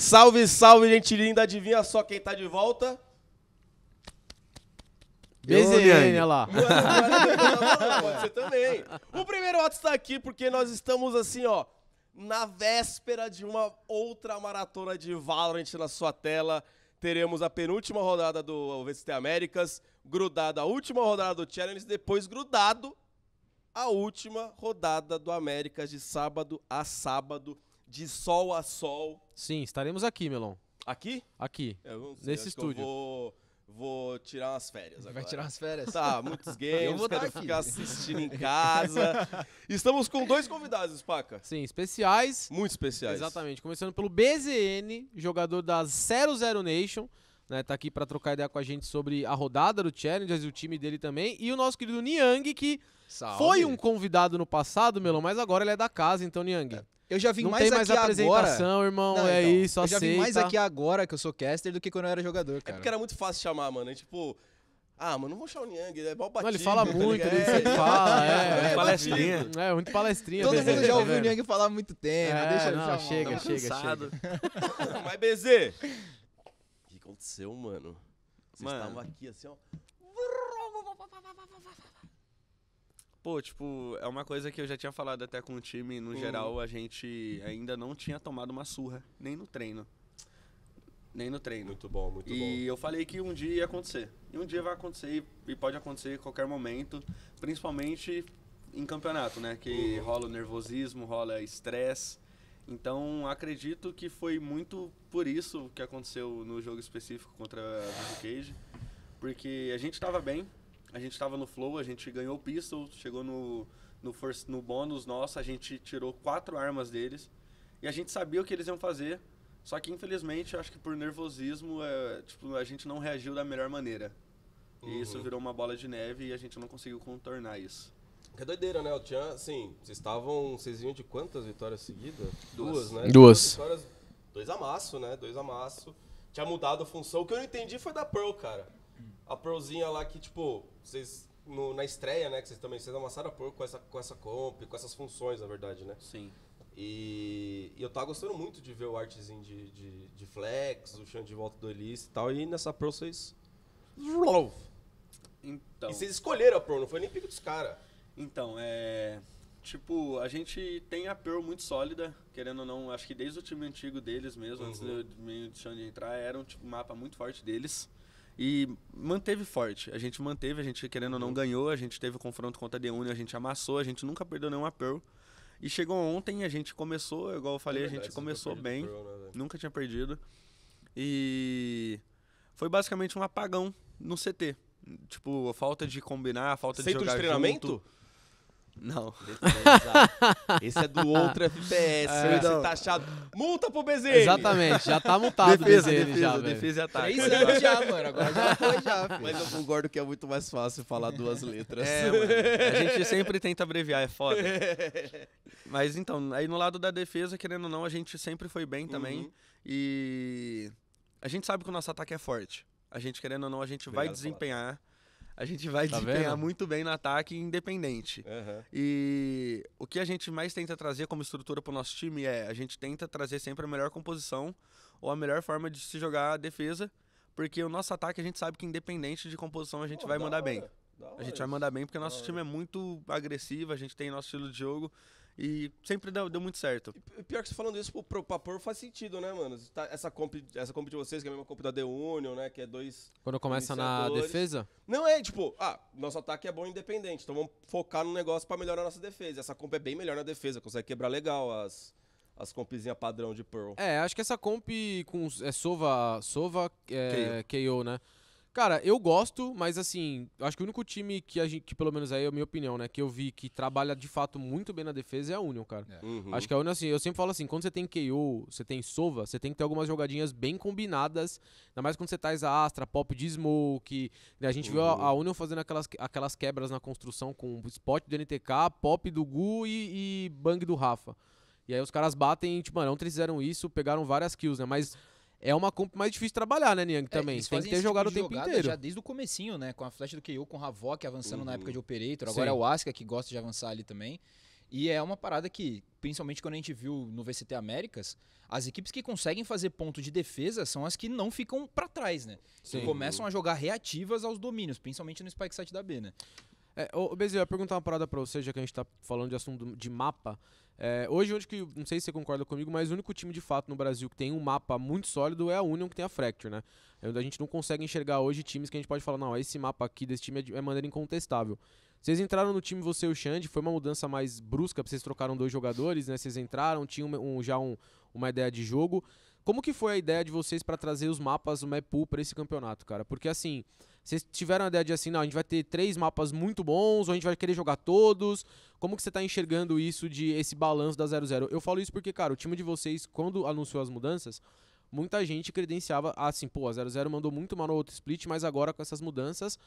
Salve, salve, gente linda. Adivinha só quem tá de volta? Bezerrinha olha lá. você também. O primeiro ato está aqui porque nós estamos assim, ó, na véspera de uma outra maratona de Valorant na sua tela. Teremos a penúltima rodada do VCT Américas, grudada a última rodada do Challenge, depois grudado a última rodada do Américas de sábado a sábado de sol a sol. Sim, estaremos aqui, Melon. Aqui? Aqui. Sei, nesse estúdio. vou, vou tirar umas férias agora. Vai tirar umas férias? Tá, muitos games, eu vou quero aqui. ficar assistindo em casa. Estamos com dois convidados, Paca. Sim, especiais. Muito especiais. Exatamente. Começando pelo BZN, jogador da 00 Nation né, tá aqui para trocar ideia com a gente sobre a rodada do Challengers e o time dele também. E o nosso querido Niang, que Salve. foi um convidado no passado, Melão, mas agora ele é da casa, então Niang. É. Eu já vim não mais, tem mais aqui apresentação, agora. irmão. Não, é então, isso, eu aceita. Eu vim mais aqui agora que eu sou caster do que quando eu era jogador, é cara. É porque era muito fácil chamar, mano. É tipo, ah, mano, não vou chamar o Niang, é mal batido. Não, ele fala tá muito, ele é, fala, é. é, é palestrinha. Assim, é, muito palestrinha. Todo mundo já tá ouviu o Niang falar há muito tempo, deixa é, ele chamar. Chega, tá chega, chega. Mas, BZ, aconteceu, mano? Vocês mano. estavam aqui assim, ó. Pô, tipo, é uma coisa que eu já tinha falado até com o time. No hum. geral, a gente ainda não tinha tomado uma surra, nem no treino. Nem no treino. Muito bom, muito e bom. E eu falei que um dia ia acontecer. E um dia vai acontecer e pode acontecer em qualquer momento, principalmente em campeonato, né? Que uhum. rola o nervosismo, rola estresse. Então acredito que foi muito por isso que aconteceu no jogo específico contra a Vivo Cage, porque a gente estava bem, a gente estava no flow, a gente ganhou o pistol, chegou no no, first, no bônus nosso, a gente tirou quatro armas deles e a gente sabia o que eles iam fazer. Só que infelizmente, acho que por nervosismo, é, tipo, a gente não reagiu da melhor maneira. Uhum. E isso uhum. virou uma bola de neve e a gente não conseguiu contornar isso. Que doideira, né? O Tchan, assim, vocês estavam. Vocês vinham de quantas vitórias seguidas? Duas, né? Duas. Duas dois amasso, né? Dois amasso. Tinha mudado a função. O que eu não entendi foi da Pearl, cara. A Pearlzinha lá que, tipo, vocês. No, na estreia, né? Que vocês também. Vocês amassaram a Pearl com essa, com essa comp, com essas funções, na verdade, né? Sim. E, e eu tava gostando muito de ver o artezinho de, de, de flex, o chão de volta do Elise e tal. E nessa Pearl vocês. Então. E vocês escolheram a Pearl, não foi nem pico dos caras. Então, é. Tipo, a gente tem a Pearl muito sólida, querendo ou não, acho que desde o time antigo deles mesmo, uhum. antes do meio de Xande entrar, era um tipo, mapa muito forte deles. E manteve forte. A gente manteve, a gente querendo ou não uhum. ganhou, a gente teve o confronto contra a Deune, a gente amassou, a gente nunca perdeu nenhuma Pearl. E chegou ontem, a gente começou, igual eu falei, é a gente começou bem, Pearl, né, nunca tinha perdido. E foi basicamente um apagão no CT. Tipo, a falta de combinar, a falta Feito de jogar de treinamento? Junto. Não. Esse é do outro FPS. É, tá então, achado? Multa pro Bezerra. Exatamente, já tá multado o Bezerra. defesa, já, Defesa e ataque. Três anos já, mano. Agora já foi já. Filho. Mas eu concordo que é muito mais fácil falar duas letras. É, mano. A gente sempre tenta abreviar, é foda. Mas então, aí no lado da defesa, querendo ou não, a gente sempre foi bem também. Uhum. E a gente sabe que o nosso ataque é forte. A gente, querendo ou não, a gente Obrigado vai desempenhar. Falar a gente vai tá desempenhar vendo? muito bem no ataque independente. Uhum. E o que a gente mais tenta trazer como estrutura para o nosso time é a gente tenta trazer sempre a melhor composição ou a melhor forma de se jogar a defesa, porque o nosso ataque a gente sabe que independente de composição a gente vai mandar hora. bem. A gente vai mandar bem porque nosso time é muito agressivo, a gente tem nosso estilo de jogo. E sempre deu, deu muito certo. E pior que você falando isso pro, pro Papor faz sentido, né, mano? Tá, essa, comp, essa comp de vocês, que é a mesma comp da The Union, né? Que é dois. Quando começa na defesa? Não, é tipo, ah, nosso ataque é bom independente, então vamos focar no negócio para melhorar a nossa defesa. Essa comp é bem melhor na defesa, consegue quebrar legal as as compzinhas padrão de Pearl. É, acho que essa comp com é Sova, Sova é, KO. KO, né? Cara, eu gosto, mas assim, acho que o único time que, a gente, que pelo menos aí é a minha opinião, né, que eu vi que trabalha de fato muito bem na defesa é a Union, cara. É. Uhum. Acho que a Union, assim, eu sempre falo assim, quando você tem KO, você tem Sova, você tem que ter algumas jogadinhas bem combinadas, ainda mais quando você tá a Astra, Pop de Smoke, né, a gente uhum. viu a, uhum. a, Union fazendo aquelas, aquelas quebras na construção com o spot do NTK, Pop do Gu e, e Bang do Rafa. E aí os caras batem, tipo, mano, não é fizeram isso, pegaram várias kills, né? Mas é uma comp mais difícil de trabalhar, né, Niang, é, também. É, Tem que ter tipo jogado o tempo inteiro. Já desde o comecinho, né? Com a flecha do KO, com o Havok avançando uhum. na época uhum. de Operator. Agora Sim. é o Asuka que gosta de avançar ali também. E é uma parada que, principalmente quando a gente viu no VCT Américas, as equipes que conseguem fazer ponto de defesa são as que não ficam para trás, né? Sim. começam a jogar reativas aos domínios, principalmente no Spike Site da B, né? É, ô, eu ia perguntar uma parada pra você, já que a gente tá falando de assunto de mapa. É, hoje, onde que, não sei se você concorda comigo, mas o único time de fato no Brasil que tem um mapa muito sólido é a Union, que tem a Fracture, né? É, a gente não consegue enxergar hoje times que a gente pode falar, não, esse mapa aqui desse time é de é maneira incontestável. Vocês entraram no time, você e o Xande, foi uma mudança mais brusca, vocês trocaram dois jogadores, né? Vocês entraram, tinham um, já um, uma ideia de jogo. Como que foi a ideia de vocês para trazer os mapas, o Map Pool pra esse campeonato, cara? Porque assim, vocês tiveram a ideia de assim, não, a gente vai ter três mapas muito bons, ou a gente vai querer jogar todos? Como que você está enxergando isso de esse balanço da 00? Eu falo isso porque, cara, o time de vocês, quando anunciou as mudanças, muita gente credenciava ah, assim, pô, a 00 mandou muito mal no outro split, mas agora com essas mudanças,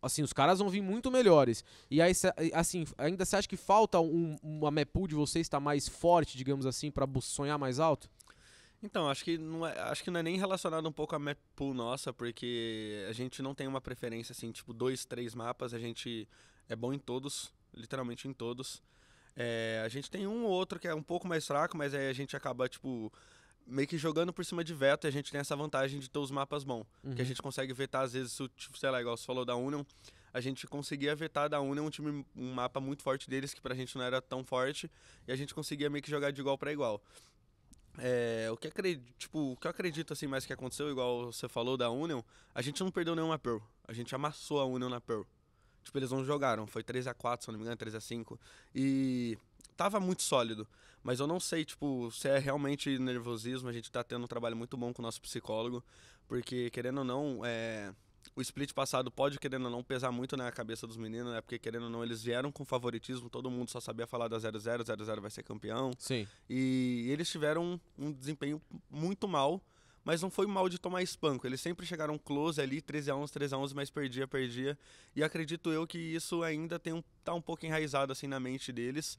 assim, os caras vão vir muito melhores. E aí, assim, ainda você acha que falta um, uma map pool de vocês estar tá mais forte, digamos assim, para sonhar mais alto? Então, acho que não é, acho que não é nem relacionado um pouco à map pool nossa, porque a gente não tem uma preferência assim, tipo, dois, três mapas, a gente é bom em todos, literalmente em todos. É, a gente tem um ou outro que é um pouco mais fraco, mas aí a gente acaba, tipo, meio que jogando por cima de veto e a gente tem essa vantagem de ter os mapas bons. Uhum. Que a uhum. gente consegue vetar, às vezes, tipo, sei lá, igual você falou da Union, a gente conseguia vetar da Union um time, um mapa muito forte deles, que pra gente não era tão forte, e a gente conseguia meio que jogar de igual para igual. É, o que acredito, tipo, o que eu acredito assim mais que aconteceu, igual você falou da Union, a gente não perdeu nenhuma Pearl. A gente amassou a Union na Pearl. Tipo, eles não jogaram, foi 3 a 4, se não me engano, 3 a 5 e tava muito sólido, mas eu não sei, tipo, se é realmente nervosismo, a gente tá tendo um trabalho muito bom com o nosso psicólogo, porque querendo ou não, é o split passado pode, querendo ou não, pesar muito na né, cabeça dos meninos, né? Porque, querendo ou não, eles vieram com favoritismo, todo mundo só sabia falar da 0-0, 0-0 vai ser campeão. Sim. E eles tiveram um desempenho muito mal, mas não foi mal de tomar espanco. Eles sempre chegaram close ali, 13 a 11, 13 a 11, mas perdia, perdia. E acredito eu que isso ainda tem um, tá um pouco enraizado, assim, na mente deles.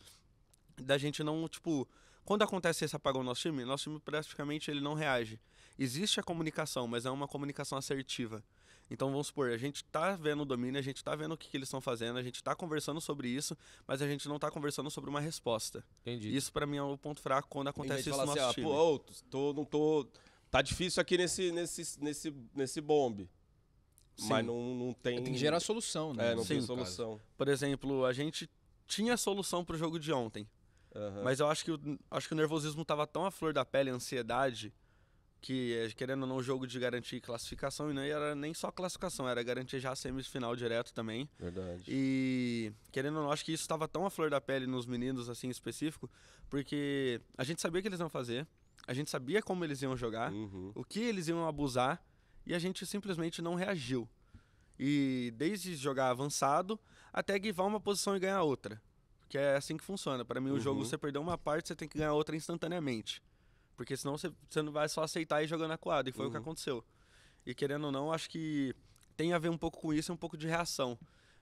Da gente não, tipo... Quando acontece esse apagão no nosso time, nosso time praticamente ele não reage. Existe a comunicação, mas é uma comunicação assertiva. Então vamos supor, a gente está vendo o domínio, a gente está vendo o que, que eles estão fazendo, a gente está conversando sobre isso, mas a gente não está conversando sobre uma resposta. Entendi. Isso para mim é o um ponto fraco quando acontece isso no nosso assim, time. Ah, pô, né? tô, não tô, tá difícil aqui nesse nesse nesse nesse bombe. Sim. Mas não, não tem. É, tem que gerar solução, né? É, não Sim, tem solução. Caso. Por exemplo, a gente tinha solução para o jogo de ontem. Uhum. Mas eu acho que, acho que o nervosismo estava tão à flor da pele, a ansiedade, que eh, querendo ou não, um jogo de garantir classificação, e não era nem só classificação, era garantir já a semifinal direto também. Verdade. E querendo ou não, acho que isso estava tão à flor da pele nos meninos, assim, em específico, porque a gente sabia o que eles iam fazer, a gente sabia como eles iam jogar, uhum. o que eles iam abusar, e a gente simplesmente não reagiu. E desde jogar avançado até guivar uma posição e ganhar outra. Que é assim que funciona. Para mim, uhum. o jogo, uhum. você perdeu uma parte, você tem que ganhar outra instantaneamente. Porque senão você, você não vai só aceitar e jogando acuado. E foi uhum. o que uhum. aconteceu. E querendo ou não, acho que tem a ver um pouco com isso e um pouco de reação.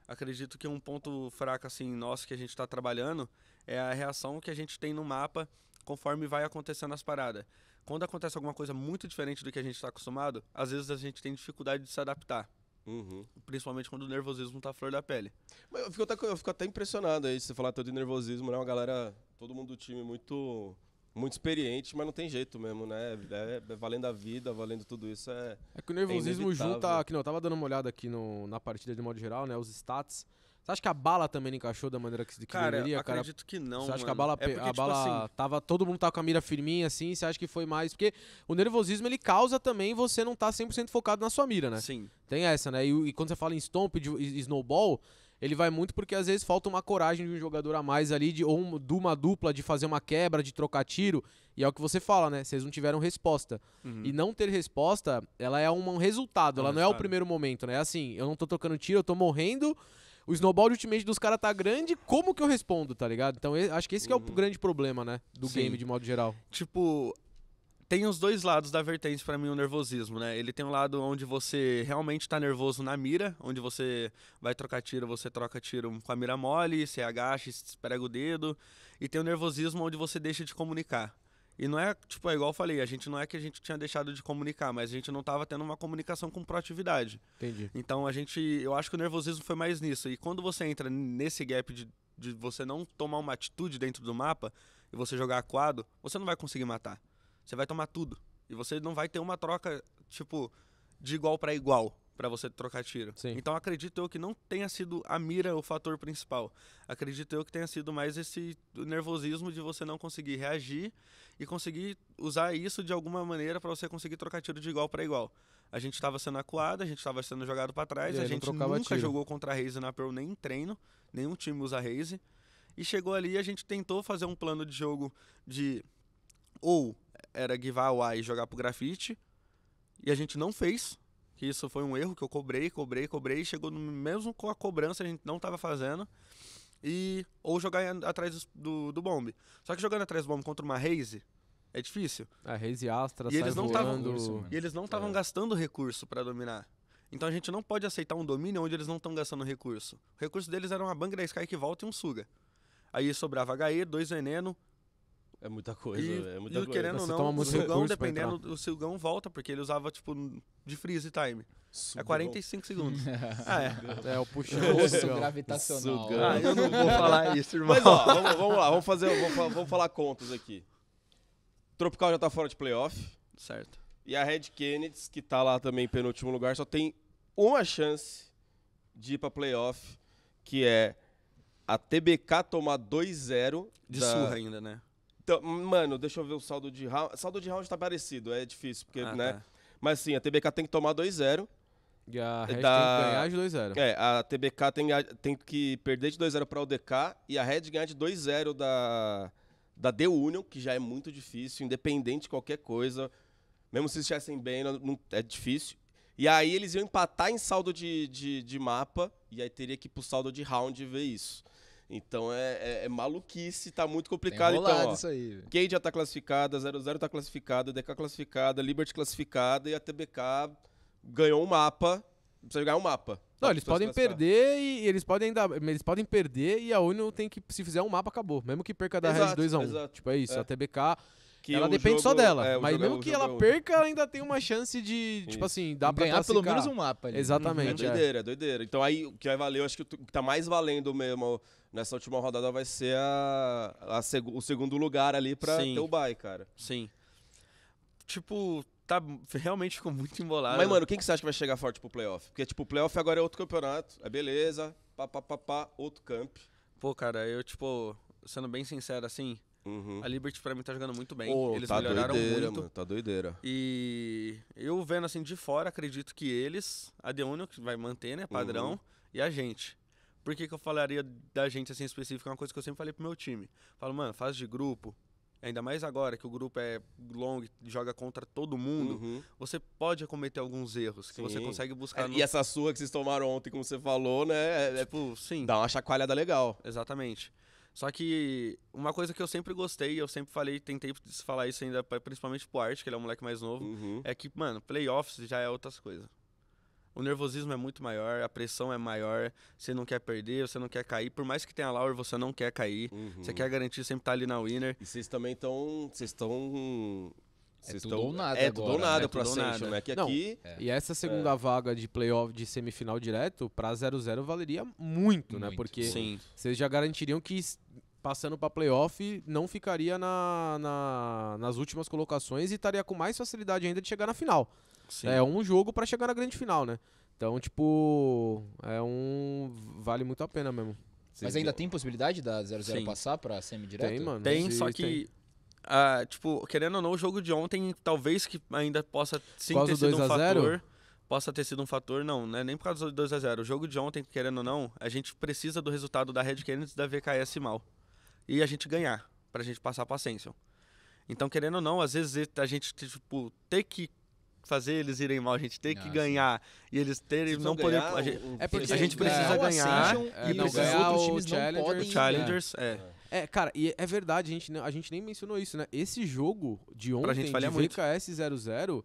Acredito que um ponto fraco, assim, nosso que a gente está trabalhando é a reação que a gente tem no mapa conforme vai acontecendo as paradas. Quando acontece alguma coisa muito diferente do que a gente está acostumado, às vezes a gente tem dificuldade de se adaptar. Uhum. Principalmente quando o nervosismo tá à flor da pele. Mas eu fico até, eu fico até impressionado aí, você falar tanto de nervosismo, né? Uma galera, todo mundo do time muito muito experiente, mas não tem jeito mesmo, né? É, é valendo a vida, valendo tudo isso. É, é que o nervosismo é junta. Que não, eu tava dando uma olhada aqui no, na partida de modo geral, né? Os stats. Você acha que a bala também não encaixou da maneira que, que cara, deveria? Cara, acredito que não. Você acha mano. que a bala, é porque, a tipo bala assim... tava. Todo mundo tava com a mira firminha, assim? Você acha que foi mais. Porque o nervosismo ele causa também você não tá 100% focado na sua mira, né? Sim. Tem essa, né? E, e quando você fala em stomp e snowball, ele vai muito porque às vezes falta uma coragem de um jogador a mais ali, de, ou um, de uma dupla, de fazer uma quebra, de trocar tiro. E é o que você fala, né? Vocês não tiveram resposta. Uhum. E não ter resposta, ela é um, um resultado, é ela não, não é o primeiro momento, né? É assim, eu não tô trocando tiro, eu tô morrendo. O snowball de ultimate dos caras tá grande, como que eu respondo, tá ligado? Então acho que esse que é o uhum. grande problema, né? Do Sim. game de modo geral. Tipo, tem os dois lados da vertente para mim o nervosismo, né? Ele tem um lado onde você realmente está nervoso na mira, onde você vai trocar tiro, você troca tiro com a mira mole, você agacha, você prega o dedo, e tem o nervosismo onde você deixa de comunicar. E não é, tipo, é igual eu falei, a gente não é que a gente tinha deixado de comunicar, mas a gente não tava tendo uma comunicação com proatividade. Entendi. Então a gente, eu acho que o nervosismo foi mais nisso. E quando você entra nesse gap de, de você não tomar uma atitude dentro do mapa e você jogar aquado, você não vai conseguir matar você vai tomar tudo. E você não vai ter uma troca, tipo, de igual para igual para você trocar tiro. Sim. Então acredito eu que não tenha sido a mira o fator principal. Acredito eu que tenha sido mais esse nervosismo de você não conseguir reagir e conseguir usar isso de alguma maneira para você conseguir trocar tiro de igual para igual. A gente estava sendo acuado, a gente estava sendo jogado para trás, a gente nunca tiro. jogou contra a Raze na Pearl nem em treino, nenhum time usa Raze. E chegou ali a gente tentou fazer um plano de jogo de ou era giveaway e jogar pro grafite. E a gente não fez. Que isso foi um erro que eu cobrei, cobrei, cobrei. Chegou no, mesmo com a cobrança, a gente não estava fazendo. E, ou jogar atrás do, do bombe. Só que jogando atrás do bombe contra uma Raze é difícil. A Raze Astra e eles não estavam e eles não estavam é. gastando recurso para dominar. Então a gente não pode aceitar um domínio onde eles não estão gastando recurso. O recurso deles era uma Bang da Sky que volta e um Suga. Aí sobrava HE, dois veneno, é muita coisa, e, é muita e querendo ou não, o Silgão, dependendo, o Silgão volta, porque ele usava, tipo, de freeze time. Sugão. É 45 segundos. ah, é. é. É, o puxão gravitacional. Sugão. Ah, eu não vou falar isso, irmão. Mas, ó, vamos, vamos lá, vamos fazer, vamos, vamos falar contas aqui. Tropical já tá fora de playoff. Certo. E a Red Kennedy, que tá lá também em penúltimo lugar, só tem uma chance de ir pra playoff, que é a TBK tomar 2-0. De da... surra ainda, né? Então, mano, deixa eu ver o saldo de round. Saldo de round tá parecido, é difícil, porque, ah, né? Tá. Mas sim, a TBK tem que tomar 2-0. E a Red é da... tem que ganhar de 2-0. É, a TBK tem, tem que perder de 2-0 pra UDK e a Red ganhar de 2-0 da, da The Union, que já é muito difícil, independente de qualquer coisa. Mesmo se estivessem bem, não, não, é difícil. E aí eles iam empatar em saldo de, de, de mapa, e aí teria que ir pro saldo de round e ver isso. Então é, é, é maluquice, tá muito tá complicado. então, ó, isso aí. Cade já tá classificada, 00 tá classificada, DK classificada, Liberty classificada e a TBK ganhou um mapa. Precisa ganhar um mapa. Não, tá eles podem perder e eles podem ainda. Eles podem perder e a Uno tem que. Se fizer um mapa, acabou. Mesmo que perca da Red 2x1. Um. Tipo, é isso. É. A TBK que ela depende jogo, só dela. É, mas jogo, é mesmo que ela outro. É perca, ainda tem uma chance de, tipo Isso. tipo assim, dar pra ganhar pelo menos um mapa. Ali. Exatamente. Hum, é doideira, é. doideira. Então aí o que vai valer, eu acho que o que tá mais valendo mesmo nessa última rodada vai ser a, a seg o segundo lugar ali pra Sim. ter o bye, cara. Sim. Tipo, tá, realmente ficou muito embolado. Mas, mano, quem que você acha que vai chegar forte pro playoff? Porque, tipo, o playoff agora é outro campeonato, é beleza, pá, pá, pá, pá outro camp. Pô, cara, eu, tipo, sendo bem sincero, assim, Uhum. A Liberty pra mim tá jogando muito bem. eles tá melhoraram doideira, muito. Mano, tá doideira. E eu vendo assim de fora, acredito que eles, a The Union, que vai manter, né? Padrão, uhum. e a gente. Por que, que eu falaria da gente assim específica? É uma coisa que eu sempre falei pro meu time. Falo, mano, fase de grupo, ainda mais agora que o grupo é long, joga contra todo mundo, uhum. você pode cometer alguns erros que sim. você consegue buscar. É, no... E essa sua que vocês tomaram ontem, como você falou, né? É, é tipo, sim. Dá uma chacoalhada legal. Exatamente. Só que uma coisa que eu sempre gostei, eu sempre falei, tentei falar isso ainda, principalmente pro Art, que ele é um moleque mais novo, uhum. é que, mano, playoffs já é outras coisas. O nervosismo é muito maior, a pressão é maior, você não quer perder, você não quer cair. Por mais que tenha a Laura, você não quer cair. Uhum. Você quer garantir sempre estar tá ali na winner. E vocês também estão. Vocês estão é vocês é tudo estão... ou nada É agora, tudo né? nada né? pra é Ascension, né? Que Não, aqui... É. É. E essa segunda é. vaga de playoff de semifinal direto, pra 0-0 valeria muito, né? muito, né? Porque vocês já garantiriam que passando para playoff, não ficaria na, na, nas últimas colocações e estaria com mais facilidade ainda de chegar na final. Sim. É um jogo para chegar na grande final, né? Então, tipo, é um. Vale muito a pena mesmo. Mas ainda tem possibilidade da 0-0 passar pra semi-direto? Tem, mano. Tem, só que. Ah, tipo, querendo ou não, o jogo de ontem talvez que ainda possa sim ter sido um fator. Possa ter sido um fator, não, né? Nem por causa do 2x0. O jogo de ontem, querendo ou não, a gente precisa do resultado da Red Kennedy e da VKS mal e a gente ganhar, para a gente passar a Ascension. Então, querendo ou não, às vezes a gente, tipo, ter que fazer eles irem mal, a gente ter que ah, ganhar e eles terem não poder. A gente, é porque a gente precisa é, ganhar, ganhar é, e não, precisa ganhar é, outros times Challenger, não podem. Challengers, é. é. é. cara, e é verdade, a gente, a gente nem mencionou isso, né? Esse jogo de ontem, de VKS 00,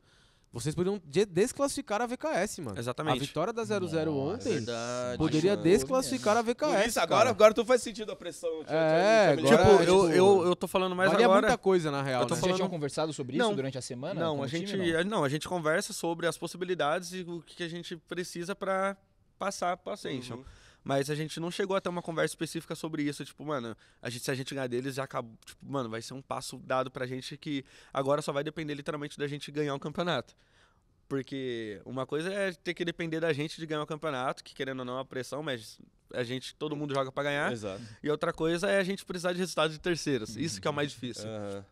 vocês poderiam desclassificar a VKS, mano. Exatamente. A vitória da 00 ontem verdade, poderia desclassificar a VKS. Isso, agora, agora tu faz sentido a pressão. é, agora, tipo, eu, eu, eu tô falando mais valia agora. muita coisa, na real. Eu tô né? Vocês tinham conversado sobre não, isso durante a semana? Não, a gente, time, não? não? a gente conversa sobre as possibilidades e o que a gente precisa para passar para a Ascension. Uhum. Mas a gente não chegou até uma conversa específica sobre isso. Tipo, mano, a gente, se a gente ganhar deles, já acabou. Tipo, mano, vai ser um passo dado pra gente que agora só vai depender literalmente da gente ganhar o um campeonato. Porque uma coisa é ter que depender da gente de ganhar o um campeonato, que querendo ou não é uma pressão, mas a gente, todo mundo joga para ganhar. Exato. E outra coisa é a gente precisar de resultados de terceiros. Isso que é o mais difícil. Uhum.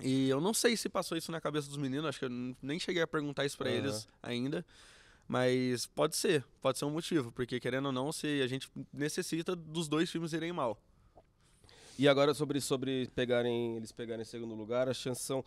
E eu não sei se passou isso na cabeça dos meninos, acho que eu nem cheguei a perguntar isso para uhum. eles ainda. Mas pode ser, pode ser um motivo, porque querendo ou não, se a gente necessita dos dois filmes irem mal. E agora sobre, sobre pegarem, eles pegarem segundo lugar, a chance são.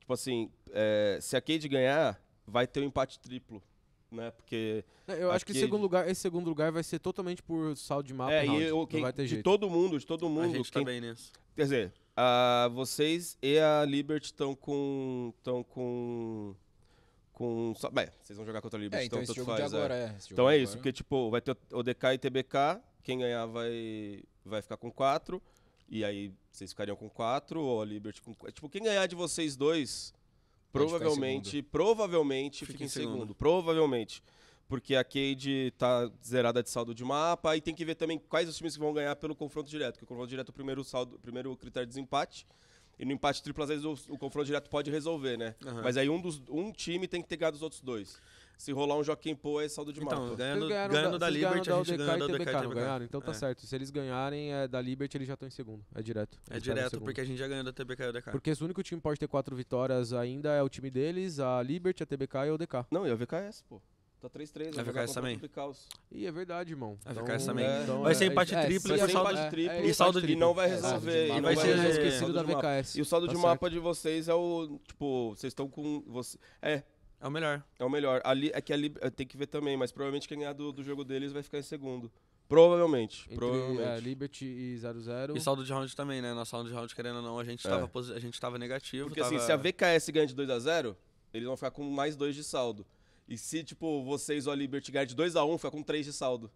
Tipo assim, é, se a Cade ganhar, vai ter um empate triplo. Né? Porque. É, eu acho que Cade... segundo lugar, esse segundo lugar vai ser totalmente por saldo de mapa. É, round, e tipo, eu, quem, vai ter jeito. De todo mundo, de todo mundo. A gente tá quem, tá bem nisso. Quer dizer, a, vocês e a Liberty estão com. estão com com. Só, bem, vocês vão jogar contra o Liberty, é, então, então jogo faz. Agora, é. É. então é isso, é. porque tipo, vai ter ODK e TBK, quem ganhar vai, vai ficar com 4. E aí vocês ficariam com 4, ou a Liberty com 4. Tipo, quem ganhar de vocês dois, provavelmente, provavelmente fica, fica em segundo. segundo. Provavelmente. Porque a Cade tá zerada de saldo de mapa, e tem que ver também quais os times que vão ganhar pelo confronto direto. Porque o confronto direto é o primeiro, saldo, primeiro critério de desempate. empate e no empate triplo, às vezes, o, o confronto direto pode resolver, né? Uhum. Mas aí um, dos, um time tem que ter ganhado os outros dois. Se rolar um Joaquim Pô, é saldo de então, Ganhando, ganhando da, da Liberty, a gente o da UDK. Ganharam, né? ganharam, então tá é. certo. Se eles ganharem é, da Liberty, eles já estão em segundo. É direto. É direto, porque a gente já ganhou da TBK e UDK. Porque o único time que pode ter quatro vitórias ainda é o time deles, a Liberty, a TBK e a UDK. Não, e a VKS, pô. Tá 3-3, vai jogar também. E é verdade, irmão. Vai então, ficar também. É, é. Então, vai é ser empate é, triplo, e saldo é, triplo é, e saldo de não vai resolver. e vai ser esquecido da VKS. E o saldo tá de mapa de vocês é o, tipo, vocês estão com você é é o melhor. É o melhor. Ali é que ali tem que ver também, mas provavelmente quem ganhar do, do jogo deles vai ficar em segundo. Provavelmente, Entre, provavelmente. É, Liberty e 0-0. E saldo de round também, né? Nosso saldo de round, querendo ou não, a gente, é. tava, a gente tava negativo. Porque assim, tava... assim, se a VKS ganha de 2x0, eles vão ficar com mais 2 de saldo. E se, tipo, vocês, ó, Liberty ganhar de 2x1, um, fica com 3 de saldo.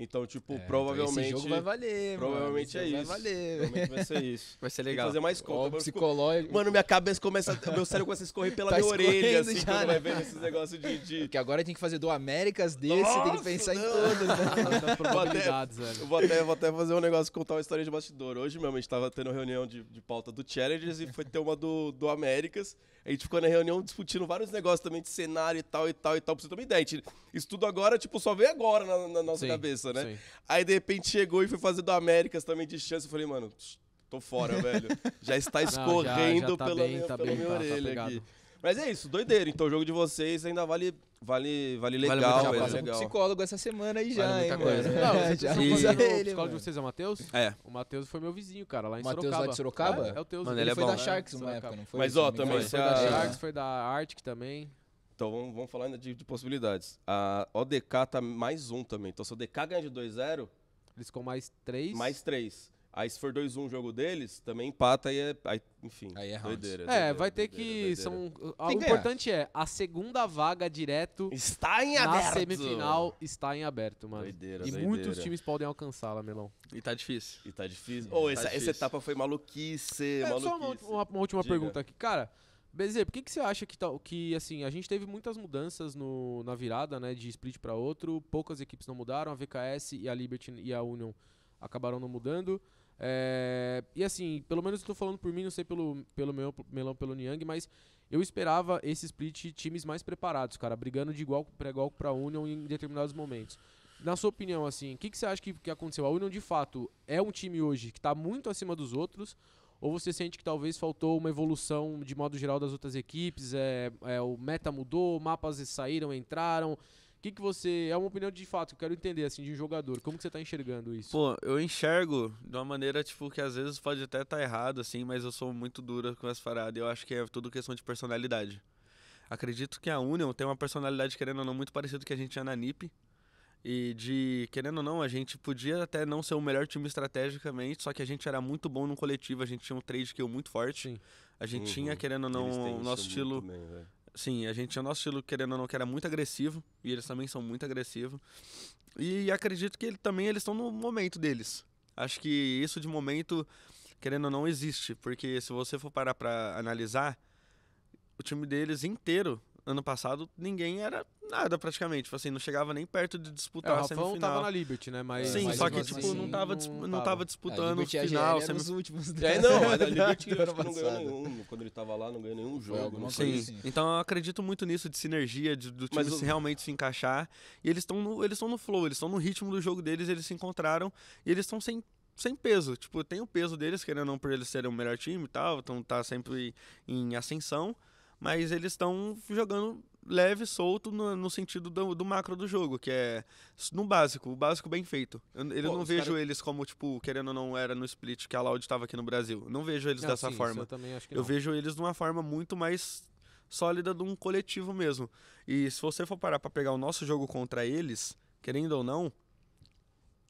Então, tipo, é, então provavelmente. Esse jogo vai valer, Provavelmente mano, é isso. Vai valer. Provavelmente vai ser isso. Vai ser legal. Tem fazer mais conta. psicológico. Mano, minha cabeça começa. meu cérebro começa a escorrer pela tá minha orelha, assim, já, né? vai ver esses negócios de, de. agora tem que fazer do Américas desse, Nossa, tem que pensar não. em todos, né? vou, até, vou, até, vou até fazer um negócio, contar uma história de bastidor. Hoje mesmo a gente tava tendo reunião de, de pauta do Challengers e foi ter uma do, do Américas. A gente ficou na reunião discutindo vários negócios também de cenário e tal e tal e tal, pra você ter uma ideia. Isso tudo agora, tipo, só vem agora na, na nossa Sim. cabeça massa, né? Sim. Aí de repente chegou e foi fazer do Américas também de chance. Eu falei, mano, tô fora, velho. Já está escorrendo Não, já, já tá pela, bem, minha, tá pela bem, minha tá, tá orelha aqui. Mas é isso, doideira. Então o jogo de vocês ainda vale vale vale legal, vale legal. É já é legal. psicólogo essa semana aí já, vale hein, coisa. Não, é, já. Ele, o psicólogo de vocês é o Matheus? É. O Matheus foi meu vizinho, cara, lá em Mateus Sorocaba. Matheus lá de Sorocaba? É, é o teu. Mano, ele, ele é foi bom. da né? Sharks é, uma época, não foi? Mas ó, também foi da é Sharks, foi da Arctic também. Então vamos, vamos falar ainda de, de, possibilidades. A ODK tá mais um também. Então se a ODK ganhar de 2-0. Eles com mais 3. Mais 3. Aí se for 2-1 um o jogo deles, também empata e é. Aí, enfim. Aí é round. Doideira, é, doideira, É, vai ter doideira, que. São, o importante é, a segunda vaga direto. Está em aberto. Na semifinal está em aberto, mano. Doideira, e muitos times podem alcançá-la, Melão. E tá difícil. E tá difícil. Ou oh, tá essa, essa, etapa foi maluquice. É, maluquice. Só uma, uma, uma última Diga. pergunta aqui, cara. BZ, por que, que você acha que, tá, que assim, a gente teve muitas mudanças no, na virada, né? De split para outro, poucas equipes não mudaram, a VKS e a Liberty e a Union acabaram não mudando. É, e assim, pelo menos estou falando por mim, não sei pelo, pelo meu, Melão, pelo Niang, mas eu esperava esse split times mais preparados, cara, brigando de igual para igual para a Union em determinados momentos. Na sua opinião, assim, o que, que você acha que, que aconteceu? A Union, de fato, é um time hoje que está muito acima dos outros, ou você sente que talvez faltou uma evolução de modo geral das outras equipes? É, é o meta mudou, mapas saíram, entraram. O que, que você. É uma opinião de fato, eu quero entender, assim, de um jogador. Como que você está enxergando isso? Pô, eu enxergo de uma maneira, tipo, que às vezes pode até estar tá errado, assim, mas eu sou muito dura com essa parada. Eu acho que é tudo questão de personalidade. Acredito que a Union tem uma personalidade, querendo ou não, muito parecida com a gente tinha na NIP e de, querendo ou não, a gente podia até não ser o melhor time estrategicamente, só que a gente era muito bom no coletivo, a gente tinha um trade skill muito forte. Sim. A gente uhum. tinha, querendo ou não, o nosso estilo. Bem, né? sim, a gente tinha o nosso estilo, querendo ou não, que era muito agressivo, e eles também são muito agressivos. E acredito que ele, também eles estão no momento deles. Acho que isso de momento, querendo ou não, existe, porque se você for parar para analisar, o time deles inteiro ano passado, ninguém era nada praticamente. Tipo assim, não chegava nem perto de disputar é, o a semifinal. tava na Liberty, né? Mas, Sim, mas só que assim, tipo, assim, não, tava, não, tava disputando o é, final. Semif... Os últimos é, não, a Liberty acho que não ganhou Quando ele tava lá, não ganhou nenhum jogo. Sim. Assim. Então eu acredito muito nisso, de sinergia, de, do time mas, se realmente se encaixar. E eles estão no, eles no flow, eles estão no ritmo do jogo deles, eles se encontraram e eles estão sem sem peso. Tipo, tem o peso deles, querendo ou não, por eles serem o melhor time e tal, então tá sempre em ascensão mas eles estão jogando leve, solto no, no sentido do, do, macro do jogo, que é no básico, o básico bem feito. Eu, eu Pô, não vejo cara... eles como, tipo, querendo ou não, era no split que a Loud estava aqui no Brasil. não vejo eles não, dessa sim, forma. Eu, eu vejo eles de uma forma muito mais sólida de um coletivo mesmo. E se você for parar para pegar o nosso jogo contra eles, querendo ou não,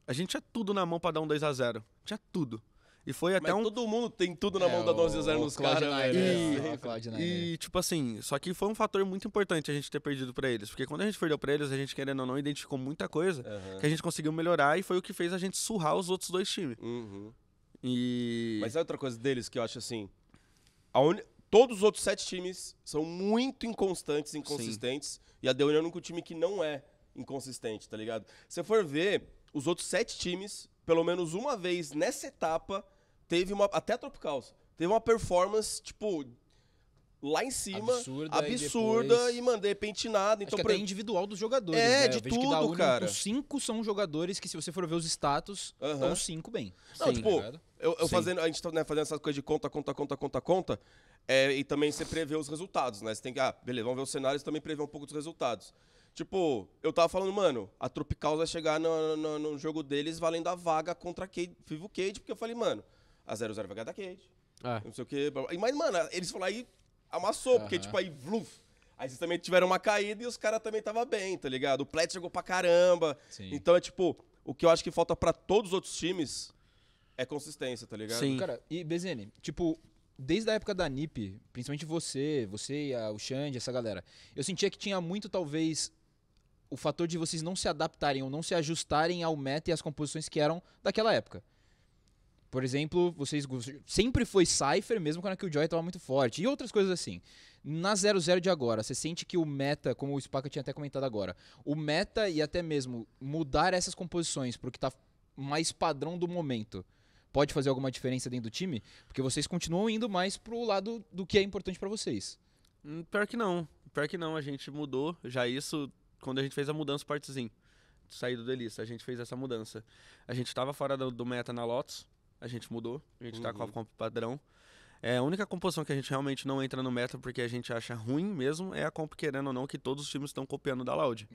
a gente tinha tudo na mão para dar um 2 a 0 Tinha tudo. E foi até Mas um. Todo mundo tem tudo na é, mão da 12 a 0 nos caras, velho. Né? É, e, é, e, tipo assim, só que foi um fator muito importante a gente ter perdido pra eles. Porque quando a gente perdeu pra eles, a gente, querendo ou não, identificou muita coisa uhum. que a gente conseguiu melhorar e foi o que fez a gente surrar os outros dois times. Uhum. E. Mas é outra coisa deles que eu acho assim. A un... Todos os outros sete times são muito inconstantes, inconsistentes. Sim. E a The é o único time que não é inconsistente, tá ligado? Se for ver, os outros sete times, pelo menos uma vez nessa etapa, teve uma. Até a Tropicals. Teve uma performance, tipo, lá em cima, absurda, absurda e, depois... e mano, de repente nada. Então, Acho que até individual dos jogadores. É, né? de tudo, cara. Os cinco são jogadores que, se você for ver os status, uh -huh. cinco bem. Não, Sim, tipo, tá eu, eu fazendo, a gente tá né, fazendo essas coisas de conta, conta, conta, conta, conta. É, e também você prevê os resultados, né? Você tem que, ah, beleza, vamos ver os cenários e também prever um pouco dos resultados. Tipo, eu tava falando, mano, a Tropical vai chegar no, no, no jogo deles valendo a vaga contra a Cade, Vivo Cade, porque eu falei, mano, a 00 vai ganhar da Kate. É. Não sei o quê. Mas, mano, eles falaram aí, amassou, uhum. porque, tipo, aí, vluf. Aí vocês também tiveram uma caída e os caras também tava bem, tá ligado? O Plet jogou pra caramba. Sim. Então é tipo, o que eu acho que falta para todos os outros times é consistência, tá ligado? Sim. Cara, e Bezene, tipo, desde a época da NIP, principalmente você, você e a, o Xande, essa galera, eu sentia que tinha muito, talvez, o fator de vocês não se adaptarem ou não se ajustarem ao meta e às composições que eram daquela época. Por exemplo, vocês sempre foi Cypher, mesmo quando a Killjoy estava muito forte. E outras coisas assim. Na 00 de agora, você sente que o meta, como o Spaca tinha até comentado agora, o meta e até mesmo mudar essas composições pro que tá mais padrão do momento, pode fazer alguma diferença dentro do time? Porque vocês continuam indo mais pro lado do que é importante para vocês. Hum, pior que não. Pior que não, a gente mudou já isso quando a gente fez a mudança partezinho. Saído do Elista, a gente fez essa mudança. A gente estava fora do, do meta na Lotus, a gente mudou, a gente uhum. tá com a uhum. comp padrão. É, a única composição que a gente realmente não entra no meta porque a gente acha ruim mesmo é a comp, querendo ou não, que todos os times estão copiando da Loud.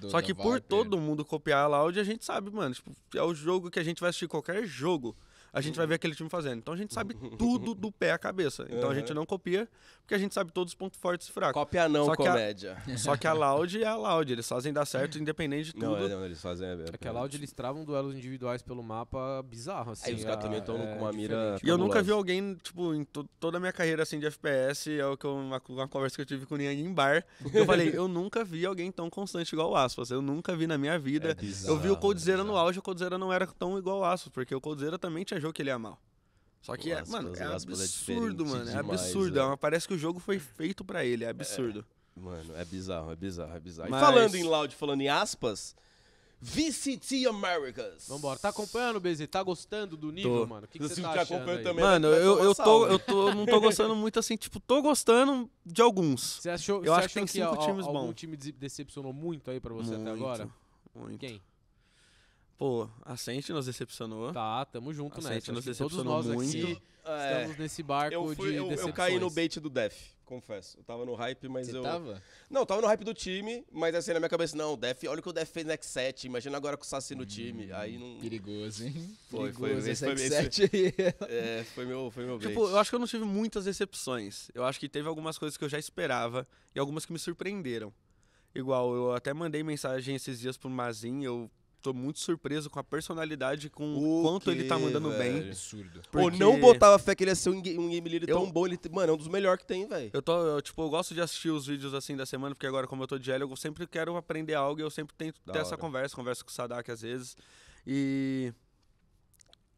Só que por é. todo mundo copiar a Loud, a gente sabe, mano, tipo, é o jogo que a gente vai assistir qualquer jogo a gente vai ver aquele time fazendo. Então a gente sabe tudo do pé à cabeça. Então uhum. a gente não copia, porque a gente sabe todos os pontos fortes e fracos. Copia não, só comédia. A, só que a Loud é a Loud, eles fazem dar certo independente de tudo. Não, não eles fazem... É, é, é que a é. Loud, eles travam duelos individuais pelo mapa bizarro, assim. Aí os caras é, também estão é, com uma mira... E eu nunca vi alguém, tipo, em toda a minha carreira, assim, de FPS, é o que eu, uma, uma conversa que eu tive com ninguém em bar, eu falei, eu nunca vi alguém tão constante igual o Aspas. Eu nunca vi na minha vida. É bizarro, eu vi o né? Coldzera no auge, o Coldzera não era tão igual o Aspas, porque o Coldzera também tinha planejou que ele ia é mal. Só que, é, é mano, é absurdo, é mano. É absurdo. Demais, é. Parece que o jogo foi feito para ele. É absurdo. É, mano, é bizarro, é bizarro, é bizarro. Mas... E falando em loud, falando em aspas, VCT Americas. Vambora. Tá acompanhando, BZ? Tá gostando do nível, tô. mano? O que, você tá, tá acompanhando aí? também? Mano, né? eu, eu, tô, eu tô, não tô gostando muito assim. Tipo, tô gostando de alguns. Você achou, eu você acho achou que tem cinco times bons. Algum time decepcionou muito aí pra você muito, até agora? Muito. Quem? Pô, a Sente nos decepcionou. Tá, tamo junto, né? Sente nos decepcionou todos nós muito. aqui é, estamos nesse barco eu fui, de eu, decepções. Eu caí no bait do Def, confesso. Eu tava no hype, mas Você eu... tava? Não, eu tava no hype do time, mas assim, na minha cabeça, não, Def, olha o que o Def fez no X7, imagina agora com o Sassi no hum, time, aí não... Perigoso, hein? Foi, perigoso, foi, esse foi, esse... é, foi meu, foi meu tipo, bait. Tipo, eu acho que eu não tive muitas decepções. Eu acho que teve algumas coisas que eu já esperava e algumas que me surpreenderam. Igual, eu até mandei mensagem esses dias pro Mazin, eu tô muito surpreso com a personalidade, com o quanto ele tá mandando velho. bem. Absurdo. Porque... Pô, não botava fé que ele ia é ser um, um game leader eu... tão bom. Ele, mano, é um dos melhores que tem, velho. Eu tô, eu, tipo, eu gosto de assistir os vídeos assim da semana, porque agora, como eu tô de L, eu sempre quero aprender algo e eu sempre tento da ter hora. essa conversa. Converso com o Sadak às vezes. E.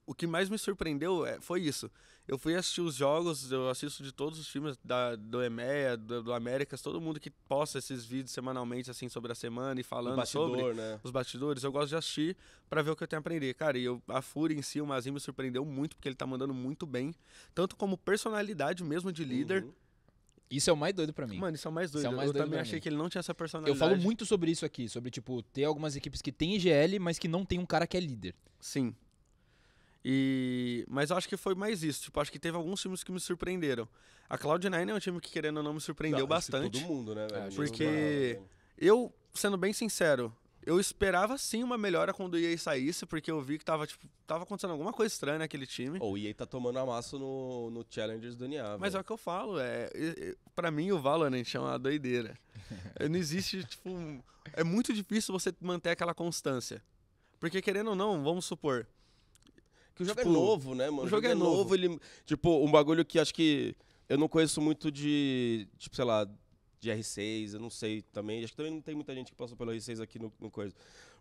O que mais me surpreendeu é, foi isso eu fui assistir os jogos, eu assisto de todos os times da, do EMEA, do, do Américas, todo mundo que posta esses vídeos semanalmente, assim, sobre a semana e falando bastidor, sobre né? os bastidores, eu gosto de assistir para ver o que eu tenho a aprender. Cara, e eu, a Fúria em si, o Mazin me surpreendeu muito, porque ele tá mandando muito bem, tanto como personalidade mesmo de líder. Uhum. Isso é o mais doido para mim. Mano, isso é o mais doido. É o mais eu doido também achei mim. que ele não tinha essa personalidade. Eu falo muito sobre isso aqui, sobre, tipo, ter algumas equipes que tem IGL, mas que não tem um cara que é líder. Sim. E... Mas eu acho que foi mais isso. Tipo, acho que teve alguns filmes que me surpreenderam. A Cloud9 é um time que, querendo ou não, me surpreendeu não, bastante. Todo mundo, né, velho? É, porque né? eu, sendo bem sincero, eu esperava sim uma melhora quando o EA saísse, porque eu vi que tava, tipo, tava acontecendo alguma coisa estranha naquele time. Oh, o EA tá tomando amasso no, no Challengers do NA. Mas é o que eu falo, é, é, pra mim o Valorant é uma doideira. É, não existe, tipo. É muito difícil você manter aquela constância. Porque querendo ou não, vamos supor, que o jogo tipo, é, é novo, né, mano? O jogo, o jogo é, é novo. ele. Tipo, um bagulho que acho que. Eu não conheço muito de. Tipo, sei lá, de R6, eu não sei também. Acho que também não tem muita gente que passou pelo R6 aqui no, no coisa.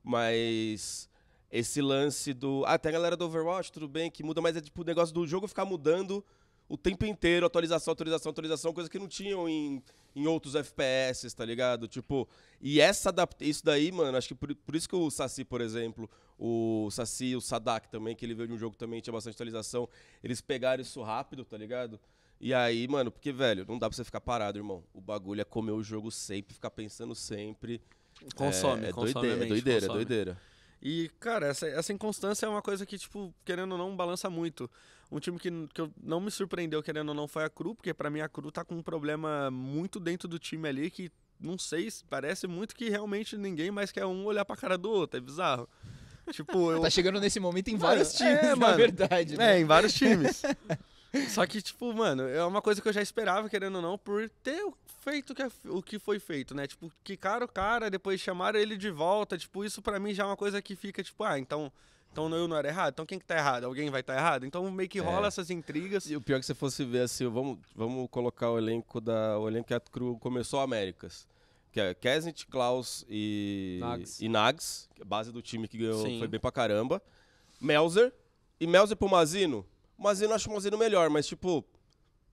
Mas esse lance do. Ah, tem a galera do Overwatch, tudo bem, que muda, mas é tipo o negócio do jogo ficar mudando o tempo inteiro, atualização, atualização, atualização, coisa que não tinham em, em outros FPS, tá ligado? Tipo, e essa isso daí, mano, acho que por, por isso que o Saci, por exemplo, o Saci o Sadak também, que ele veio de um jogo também, tinha bastante atualização, eles pegaram isso rápido, tá ligado? E aí, mano, porque, velho, não dá pra você ficar parado, irmão. O bagulho é comer o jogo sempre, ficar pensando sempre. Consome, é, é consome. Doideira, é doideira, é consome. é doideira. E, cara, essa, essa inconstância é uma coisa que, tipo, querendo ou não, balança muito. Um time que, que eu não me surpreendeu, querendo ou não, foi a Cru, porque para mim a Cru tá com um problema muito dentro do time ali que não sei, parece muito que realmente ninguém mais quer um olhar pra cara do outro, é bizarro. Tipo, eu... Tá chegando nesse momento em vários mano, é, times, é, na mano, verdade. Né? É, né? em vários times. Só que, tipo, mano, é uma coisa que eu já esperava, querendo ou não, por ter feito o que é foi feito, né? Tipo, que cara o cara, depois chamaram ele de volta, tipo, isso para mim já é uma coisa que fica, tipo, ah, então então eu não era errado? Então quem que tá errado? Alguém vai estar tá errado? Então meio que é. rola é. essas intrigas. E o pior é que você fosse ver assim, vamos, vamos colocar o elenco da. O elenco que a Cru começou Américas. Que é Kesnit, Klaus e. Nags. E Nags, é base do time que ganhou, Sim. foi bem pra caramba. Melzer. E Melzer pro Mazino. O Mazino acho o Mazino melhor, mas tipo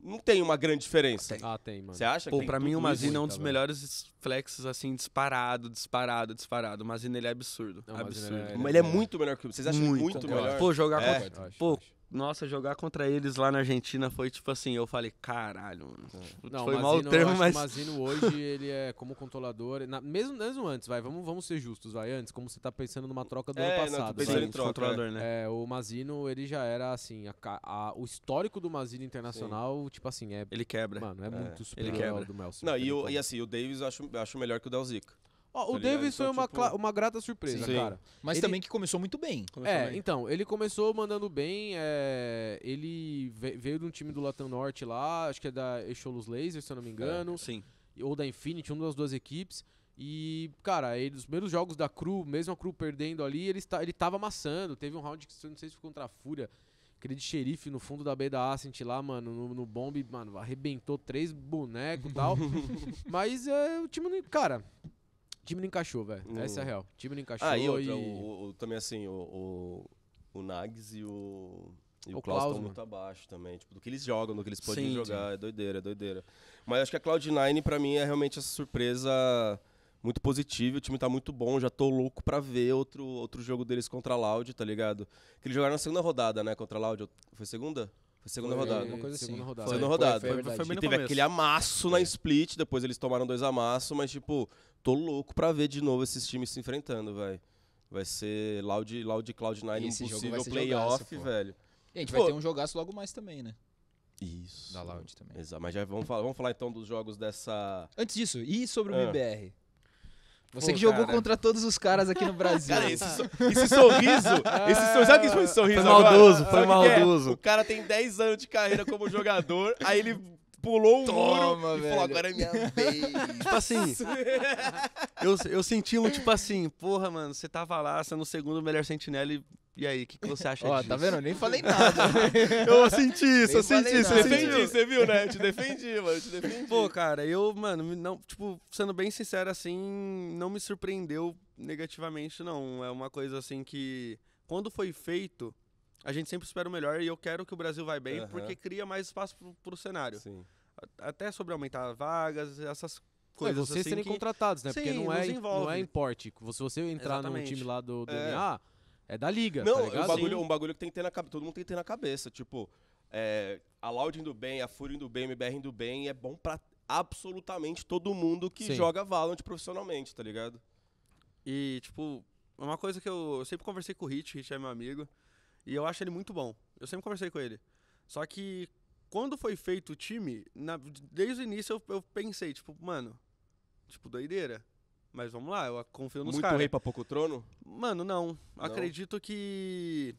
não tem uma grande diferença. Tem. Ah, tem, mano. Você acha? Pô, tem pra mim o Mazin é um dos melhores flexes, assim, disparado, disparado, disparado. O Mazin, ele é absurdo. Não, absurdo. Ele é, ele, é, muito melhor que o... Vocês acham muito, muito melhor? Pô, jogar é. contra... Pô, nossa, jogar contra eles lá na Argentina foi tipo assim, eu falei, caralho, mano. É. Não, foi Mazino, mal o termo, mas. O Mazino hoje, ele é como controlador. Na, mesmo, mesmo antes, vai, vamos, vamos ser justos, vai. Antes, como você tá pensando numa troca do é, ano passado. Não, em troca, controlador, é. né? É, o Mazino, ele já era assim, a, a, o histórico do Mazino internacional, Sim. tipo assim, é. Ele quebra. Mano, é, é. muito superior ao do Melson. Não, e, o, e, assim, o Davis eu acho, acho melhor que o Del Zico. Ó, o tá Davis foi então, uma, tipo, uma grata surpresa, Sim. cara. Mas Ele- também que começou muito bem. é, então, ele começou mandando bem. é, ele veio de um time do Latam Norte lá, acho que é da Echolos Laser, se eu não me engano, é, Sim. ou da Infinity, uma das duas equipes. E, cara, ele, os primeiros jogos da Cru, mesmo a Cru perdendo ali, ele, está, ele tava amassando. Teve um round que, se eu não sei se foi contra a Fúria, aquele de xerife no fundo da B da Ascent lá, mano, no, no bomb, mano, arrebentou três bonecos e tal. Mas é, o time, cara, time não encaixou, velho. Hum. Essa é a real. time não encaixou. Ah, e, outra, e... O, o, também assim, o, o, o Nags e o. E o, o Klaus estão muito abaixo também, tipo, do que eles jogam, do que eles podem sim, jogar. Sim. É doideira, é doideira. Mas acho que a Cloud9, pra mim, é realmente essa surpresa muito positiva. O time tá muito bom, já tô louco pra ver outro, outro jogo deles contra a Loud, tá ligado? Que eles jogaram na segunda rodada, né? Contra a Loud. Foi segunda? Foi segunda foi, rodada. Uma coisa assim. Segunda rodada. Foi, segunda rodada. Foi, foi, foi e teve aquele amasso é. na split, depois eles tomaram dois amassos, mas, tipo, tô louco pra ver de novo esses times se enfrentando, velho. Vai ser Loud, Loud Cloud9 impossível playoff, velho. E a gente pô. vai ter um jogaço logo mais também, né? Isso. Da Loud também. Exato. Mas já vamos falar, vamos falar então dos jogos dessa. Antes disso, e sobre o ah. MBR? Você Pô, que jogou cara. contra todos os caras aqui no Brasil. Cara, esse, so, esse sorriso. esse sorriso. Sabe que foi esse ah. sorriso? Foi maldoso, agora? foi é? maldoso. É? O cara tem 10 anos de carreira como jogador, aí ele pulou um Toma, muro velho. e falou, agora é minha vez. Tipo assim, eu, eu senti um tipo assim, porra, mano, você tava lá, sendo o segundo melhor sentinela e e aí, o que, que você acha disso? Ó, tá vendo? Eu nem falei nada. eu senti isso, eu senti isso. Eu defendi, você viu, né? Eu te defendi, mano. Eu te defendi. Pô, cara, eu, mano, não, tipo, sendo bem sincero assim, não me surpreendeu negativamente, não. É uma coisa assim que. Quando foi feito, a gente sempre espera o melhor e eu quero que o Brasil vai bem porque cria mais espaço pro, pro cenário. Sim. Até sobre aumentar vagas, essas coisas. Não, vocês assim serem que... contratados, né? Sim, porque é não é, não é importe. Se você entrar Exatamente. num time lá do, do é. NA, é da liga. Não, tá é um, bagulho, um bagulho que tem que ter na cabeça. Todo mundo tem que ter na cabeça. Tipo, é, a Loud indo bem, a Fúria indo bem, a MBR indo bem, é bom pra absolutamente todo mundo que Sim. joga Valorant profissionalmente, tá ligado? E, tipo, é uma coisa que eu, eu sempre conversei com o Hit, o Hit é meu amigo, e eu acho ele muito bom. Eu sempre conversei com ele. Só que quando foi feito o time, na, desde o início eu, eu, pensei, tipo, mano, tipo, doideira. Mas vamos lá, eu confio nos caras. Muito rei pra pouco trono? Mano, não. não. Acredito que.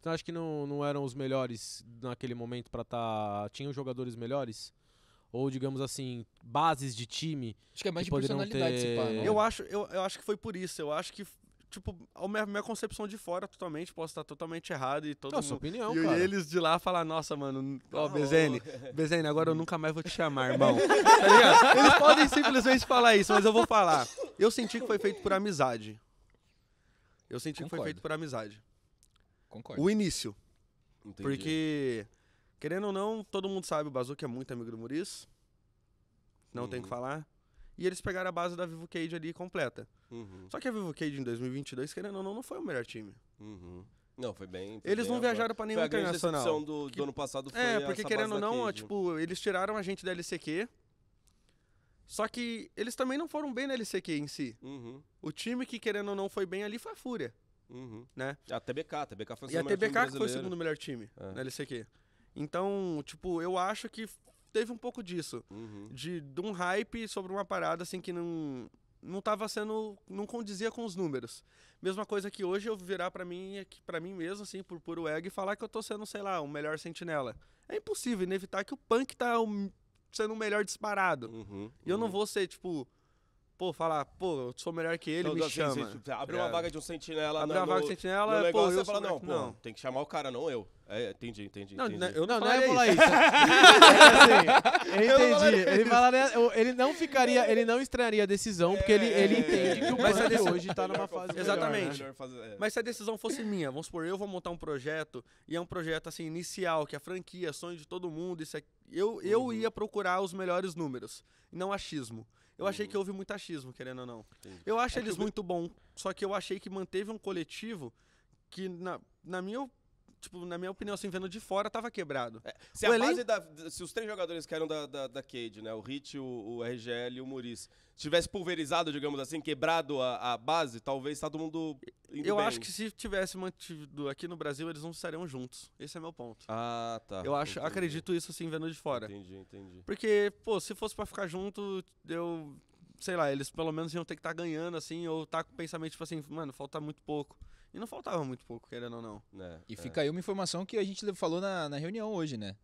Você acho que não, não eram os melhores naquele momento para estar. Tá... Tinham jogadores melhores? Ou, digamos assim, bases de time. Acho que é mais que de personalidade ter... Par, eu, acho, eu, eu acho que foi por isso. Eu acho que tipo, a minha, minha, concepção de fora totalmente, posso estar totalmente errado e todo mundo... sua opinião, e, cara. E eles de lá falar, nossa, mano, ó, oh, Bezene, Bezene, agora eu nunca mais vou te chamar, irmão. tá eles podem simplesmente falar isso, mas eu vou falar. Eu senti que foi feito por amizade. Eu senti Concordo. que foi feito por amizade. Concordo. O início. Entendi. Porque, querendo ou não, todo mundo sabe, o Bazuca é muito amigo do Muris. Não uhum. tem que falar. E eles pegaram a base da Vivo Cage ali completa. Uhum. Só que a Vivo Cage em 2022, querendo ou não, não foi o melhor time. Uhum. Não, foi bem. Foi eles bem não viajaram para nenhum internacional. A do, que... do ano passado é, foi É, porque querendo ou não, Cage. tipo, eles tiraram a gente da LCQ. Só que eles também não foram bem na LCQ em si. Uhum. O time que, querendo ou não, foi bem ali foi a Fúria. Uhum. Né? A ah, TBK, a TBK foi o segundo melhor time. E a TBK que foi o segundo melhor time é. na LCQ. Então, tipo, eu acho que teve um pouco disso. Uhum. De, de um hype sobre uma parada assim que não não estava sendo não condizia com os números. Mesma coisa que hoje eu virar para mim é para mim mesmo assim, por puro ego e falar que eu tô sendo, sei lá, o um melhor sentinela. É impossível inevitar que o punk tá sendo o melhor disparado. Uhum, e eu não uhum. vou ser tipo pô, falar, pô, eu sou melhor que ele, não, me assim, chama. Você abre uma é. vaga de um sentinela. Abre uma vaga de sentinela, negócio, pô, você fala, não, pô, não. tem que chamar o cara, não eu. É, entendi, entendi. Não, entendi. eu não, não, não ia é falar isso. assim, eu entendi. Ele, ele não ficaria, é. ele não estranharia a decisão, é, porque ele, ele entende que o Band hoje está numa fase Exatamente. Melhor, né? Mas se a decisão fosse minha, vamos supor, eu vou montar um projeto, e é um projeto assim, inicial, que é a franquia, sonho de todo mundo, isso aqui, eu, eu uhum. ia procurar os melhores números, não achismo. Eu achei que uhum. houve muito achismo, querendo ou não. Entendi. Eu acho é eles que... muito bom, só que eu achei que manteve um coletivo que, na, na minha tipo, na minha opinião, assim, vendo de fora, tava quebrado. É, se, a Elen... da, se os três jogadores que eram da, da, da Cade, né? O Hit, o, o RGL e o Muris, tivesse pulverizado, digamos assim, quebrado a, a base, talvez todo mundo. Eu bem. acho que se tivesse mantido aqui no Brasil, eles não estariam juntos. Esse é meu ponto. Ah, tá. Eu acho, entendi. acredito isso, assim, vendo de fora. Entendi, entendi. Porque, pô, se fosse para ficar junto, eu. Sei lá, eles pelo menos iam ter que estar tá ganhando, assim, ou estar tá com o pensamento, tipo assim, mano, falta muito pouco. E não faltava muito pouco, querendo ou não. É, e é. fica aí uma informação que a gente falou na, na reunião hoje, né?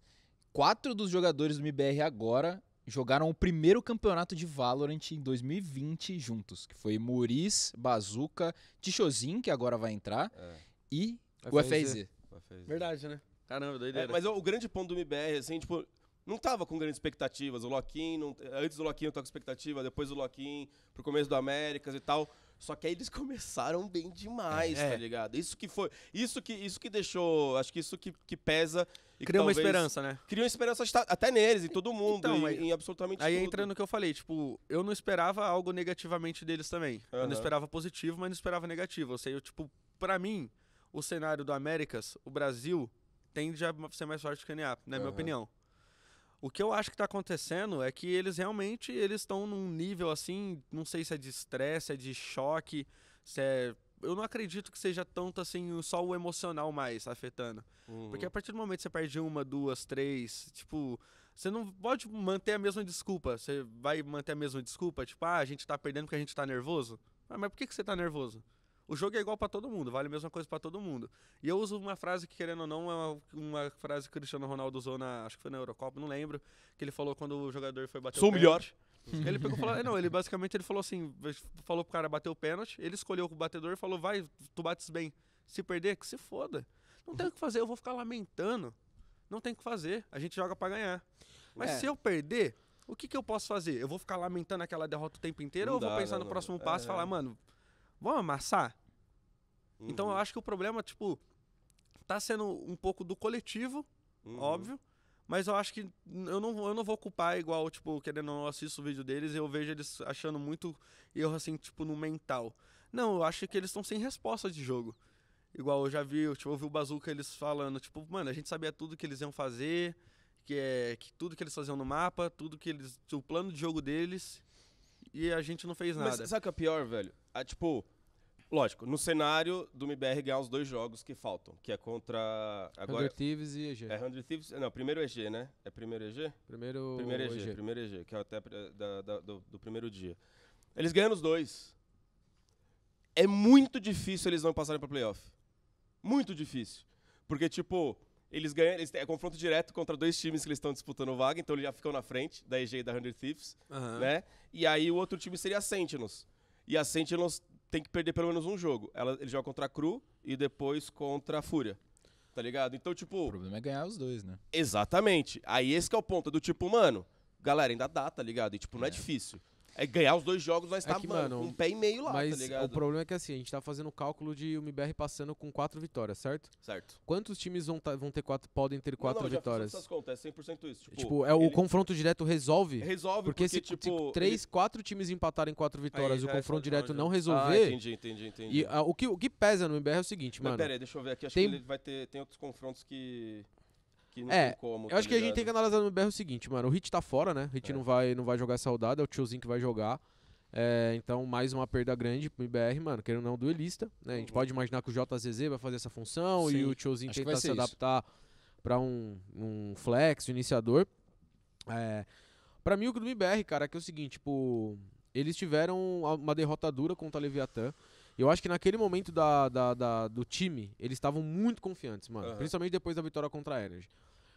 Quatro dos jogadores do MBR agora jogaram o primeiro campeonato de Valorant em 2020 juntos, que foi Muris Bazuca, Tichozin, que agora vai entrar, é. e o FZ. Verdade, né? Caramba, doideira. É, mas o grande ponto do MBR, assim, tipo, não tava com grandes expectativas. O Loquin, antes do Loquin eu tava com expectativa, depois do Loquin, pro começo do Américas e tal. Só que aí eles começaram bem demais, é. tá é. ligado? Isso que foi. Isso que, isso que deixou. Acho que isso que, que pesa. E uma esperança, né? criou uma esperança tá até neles, em todo mundo, então, em, aí, em absolutamente aí tudo. Aí entra no que eu falei, tipo, eu não esperava algo negativamente deles também. Uhum. Eu não esperava positivo, mas não esperava negativo. ou seja eu, tipo, pra mim, o cenário do Américas, o Brasil, tende a ser mais forte que o NA, na uhum. minha opinião. O que eu acho que está acontecendo é que eles realmente eles estão num nível assim, não sei se é de estresse, é de choque, se é eu não acredito que seja tanto assim só o emocional mais afetando. Uhum. Porque a partir do momento que você perde uma, duas, três, tipo, você não pode manter a mesma desculpa. Você vai manter a mesma desculpa, tipo, ah, a gente tá perdendo porque a gente tá nervoso. Ah, mas por que, que você tá nervoso? o jogo é igual para todo mundo, vale a mesma coisa para todo mundo. E eu uso uma frase que, querendo ou não, é uma, uma, frase que o Cristiano Ronaldo usou na. Acho que foi na Eurocopa, não lembro. Que ele falou quando o jogador foi bater Sou o melhor. Ele pegou falou, é, não, ele basicamente ele falou assim, falou pro cara bater o pênalti, ele escolheu o batedor e falou: "Vai, tu bates bem. Se perder, que se foda. Não tem o que fazer, eu vou ficar lamentando. Não tem o que fazer. A gente joga para ganhar. Mas é. se eu perder, o que que eu posso fazer? Eu vou ficar lamentando aquela derrota o tempo inteiro não ou vou pensar não, no não. próximo passo e é. falar: "Mano, vamos amassar?" Uhum. Então eu acho que o problema, tipo, tá sendo um pouco do coletivo, uhum. óbvio. Mas eu acho que eu não, eu não vou culpar igual, tipo, querendo ou não, assisto o vídeo deles e eu vejo eles achando muito erro, assim, tipo, no mental. Não, eu acho que eles estão sem resposta de jogo. Igual eu já vi, eu tipo, ouvi o Bazuca eles falando, tipo, mano, a gente sabia tudo que eles iam fazer, que é que tudo que eles faziam no mapa, tudo que eles. O plano de jogo deles, e a gente não fez nada. Mas sabe o que é pior, velho? Ah, tipo, Lógico, no cenário do MBR ganhar os dois jogos que faltam, que é contra. Agora, 100 Thieves e EG. É 100 Thieves. Não, primeiro EG, né? É primeiro EG? Primeiro, primeiro EG, EG. Primeiro EG, que é até da, da, do, do primeiro dia. Eles ganham os dois. É muito difícil eles não passarem pra playoff. Muito difícil. Porque, tipo, eles ganham. Eles têm, é confronto direto contra dois times que eles estão disputando vaga, então eles já ficam na frente, da EG e da 100 Thieves, uhum. né? E aí o outro time seria a Sentinels. E a Sentinels tem que perder pelo menos um jogo. Ela, ele joga contra a Cru e depois contra a Fúria. Tá ligado? Então, tipo. O problema é ganhar os dois, né? Exatamente. Aí esse é o ponto. do tipo, mano, galera, ainda dá, tá ligado? E, tipo, não é, é difícil. É, ganhar os dois jogos vai é estar, é que, mano, um pé e meio lá, tá mas tá ligado? O problema é que assim, a gente tá fazendo o cálculo de o MBR passando com quatro vitórias, certo? Certo. Quantos times vão, tá, vão ter quatro, podem ter quatro não, não, vitórias? Já essas contas, é 100% isso. Tipo, tipo é, ele... o confronto direto resolve? Resolve, porque, porque se tipo, três, ele... quatro times empatarem quatro vitórias e o confronto direto não ah, resolver. Ah, entendi, entendi, entendi. E, ah, o, que, o que pesa no MBR é o seguinte, mas, mano. Pera aí, deixa eu ver aqui. Acho tem... que ele vai ter. Tem outros confrontos que que não é, tem como. Eu tá acho ligado? que a gente tem que analisar no BR o seguinte, mano. O Hit tá fora, né? O Hit é. não, vai, não vai jogar saudade, é o tiozinho que vai jogar. É, então, mais uma perda grande pro IBR, mano, querendo ou não, duelista. Né? A gente uhum. pode imaginar que o JZZ vai fazer essa função Sim, e o Tiozinho tentar se adaptar para um, um flex, um iniciador. É, para mim, o do IBR, cara, é que é o seguinte, tipo, eles tiveram uma derrota dura contra o Leviatã. Eu acho que naquele momento da, da, da do time, eles estavam muito confiantes, mano. Uhum. Principalmente depois da vitória contra a Energy.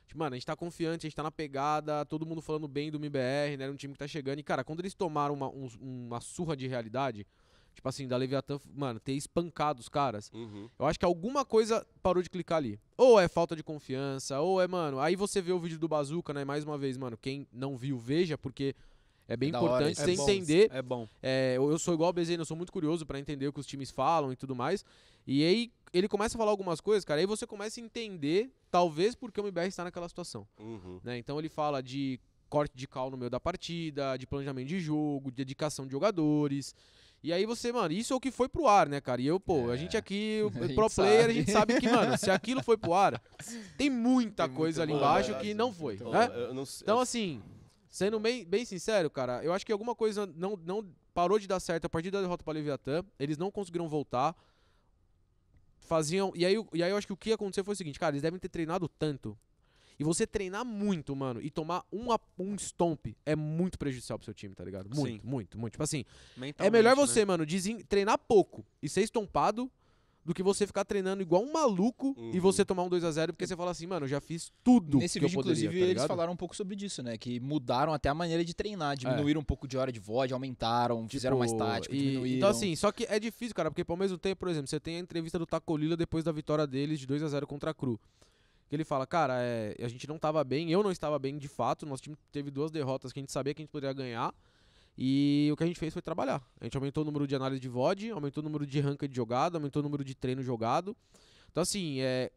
Tipo, mano, a gente tá confiante, a gente tá na pegada, todo mundo falando bem do MBR, né? Era um time que tá chegando. E, cara, quando eles tomaram uma, um, uma surra de realidade, tipo assim, da Leviathan, mano, ter espancado os caras, uhum. eu acho que alguma coisa parou de clicar ali. Ou é falta de confiança, ou é, mano. Aí você vê o vídeo do Bazooka, né? Mais uma vez, mano, quem não viu, veja, porque é bem é importante hora, você é entender. Bom, é bom. É, eu sou igual o Bezerra, eu sou muito curioso para entender o que os times falam e tudo mais. E aí ele começa a falar algumas coisas, cara, aí você começa a entender, talvez, porque o MBR está naquela situação. Uhum. Né? Então ele fala de corte de cal no meio da partida, de planejamento de jogo, de dedicação de jogadores. E aí você, mano, isso é o que foi pro ar, né, cara? E eu, pô, é, a gente aqui, o gente pro player, sabe. a gente sabe que, mano, se aquilo foi pro ar, tem muita tem coisa ali embaixo que não né? foi, então, né? Eu não, então, assim, Sendo bem, bem sincero, cara, eu acho que alguma coisa não, não parou de dar certo a partir da derrota para Leviatã. Eles não conseguiram voltar. Faziam. E aí, e aí eu acho que o que aconteceu foi o seguinte, cara, eles devem ter treinado tanto. E você treinar muito, mano, e tomar um, um stomp é muito prejudicial pro seu time, tá ligado? Muito, Sim. muito, muito. Tipo assim, é melhor né? você, né? mano, treinar pouco e ser estompado do que você ficar treinando igual um maluco uhum. e você tomar um 2 a 0 porque você fala assim, mano, eu já fiz tudo. Nesse vídeo, poderia, tá inclusive, tá eles falaram um pouco sobre isso, né? Que mudaram até a maneira de treinar, é. diminuíram é. um pouco de hora de VOD, aumentaram, tipo, fizeram mais tático, e, diminuíram. Então, assim, só que é difícil, cara, porque ao mesmo tempo, por exemplo, você tem a entrevista do Taco Lila depois da vitória deles de 2 a 0 contra a Cru. Que ele fala, cara, é, a gente não estava bem, eu não estava bem de fato, nosso time teve duas derrotas que a gente sabia que a gente poderia ganhar. E o que a gente fez foi trabalhar. A gente aumentou o número de análise de VOD, aumentou o número de ranking de jogada, aumentou o número de treino jogado. Então, assim, é,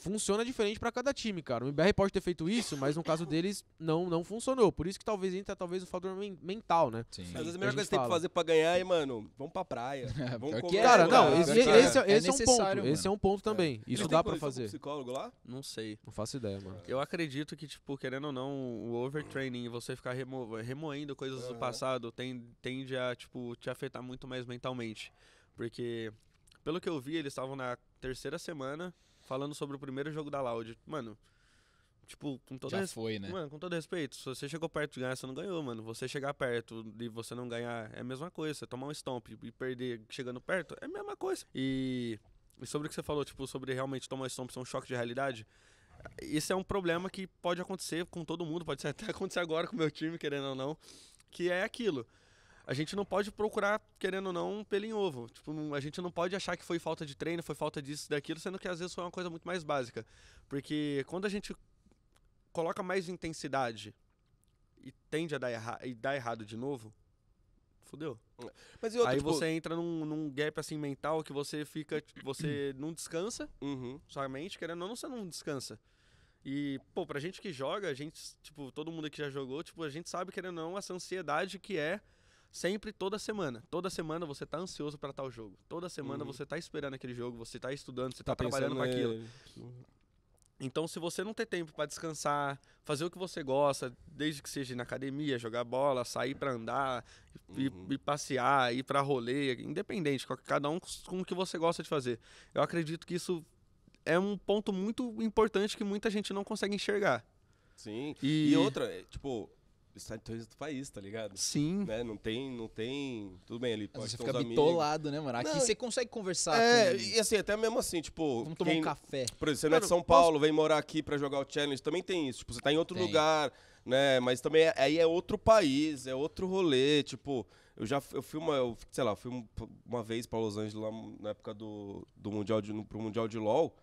funciona diferente para cada time, cara. O MBR pode ter feito isso, mas no caso deles não não funcionou. Por isso que talvez entra talvez o fator men mental, né? Sim. Às vezes a melhor coisa que tem que fazer para ganhar é, mano, vamos pra praia, é, vamos é, Cara, né? não, é. esse, é, esse, é, esse é, um ponto. Mano. Esse é um ponto também. É. Isso dá para fazer. psicólogo lá? Não sei. Não faço ideia, mano. Eu acredito que tipo, querendo ou não, o overtraining, você ficar remo remoendo coisas do passado, tem, tende a tipo te afetar muito mais mentalmente, porque pelo que eu vi, eles estavam na terceira semana falando sobre o primeiro jogo da Loud. Mano, tipo, com todo Já res... foi, né? Mano, com todo respeito, se você chegou perto de ganhar, você não ganhou, mano. Você chegar perto e você não ganhar é a mesma coisa. Você tomar um stomp e perder chegando perto é a mesma coisa. E, e sobre o que você falou, tipo, sobre realmente tomar um stomp ser um choque de realidade, esse é um problema que pode acontecer com todo mundo, pode até acontecer agora com o meu time, querendo ou não, que é aquilo a gente não pode procurar, querendo ou não, um pelo em ovo. Tipo, a gente não pode achar que foi falta de treino, foi falta disso, daquilo, sendo que às vezes foi uma coisa muito mais básica. Porque quando a gente coloca mais intensidade e tende a dar, erra e dar errado de novo, fudeu. Mas outro, Aí tipo... você entra num, num, gap assim mental que você fica. Você não descansa, uhum. sua mente, querendo ou não, você não descansa. E, pô, pra gente que joga, a gente, tipo, todo mundo que já jogou, tipo, a gente sabe, querendo ou não, essa ansiedade que é sempre toda semana. Toda semana você tá ansioso para tal jogo. Toda semana uhum. você tá esperando aquele jogo, você tá estudando, você tá, tá trabalhando com aquilo. Então, se você não ter tempo para descansar, fazer o que você gosta, desde que seja na academia, jogar bola, sair para andar, ir, uhum. ir, passear, ir para rolê, independente, cada um com o que você gosta de fazer. Eu acredito que isso é um ponto muito importante que muita gente não consegue enxergar. Sim. E, e outra, é, tipo, instantâneos do país, tá ligado? Sim. Né? Não tem, não tem. Tudo bem ali. Pode você fica bitolado, amigos. né, mano? Aqui não, você consegue conversar. É, e assim, até mesmo assim, tipo. Vamos tomar quem, um café. Por exemplo, você não é de São Paulo, posso... vem morar aqui pra jogar o challenge. Também tem isso. Tipo, você tá em outro tem. lugar, né? Mas também é, aí é outro país, é outro rolê. Tipo, eu já eu fui uma, eu, sei lá, fui uma vez pra Los Angeles lá na época do, do Mundial de, no, pro Mundial de LOL.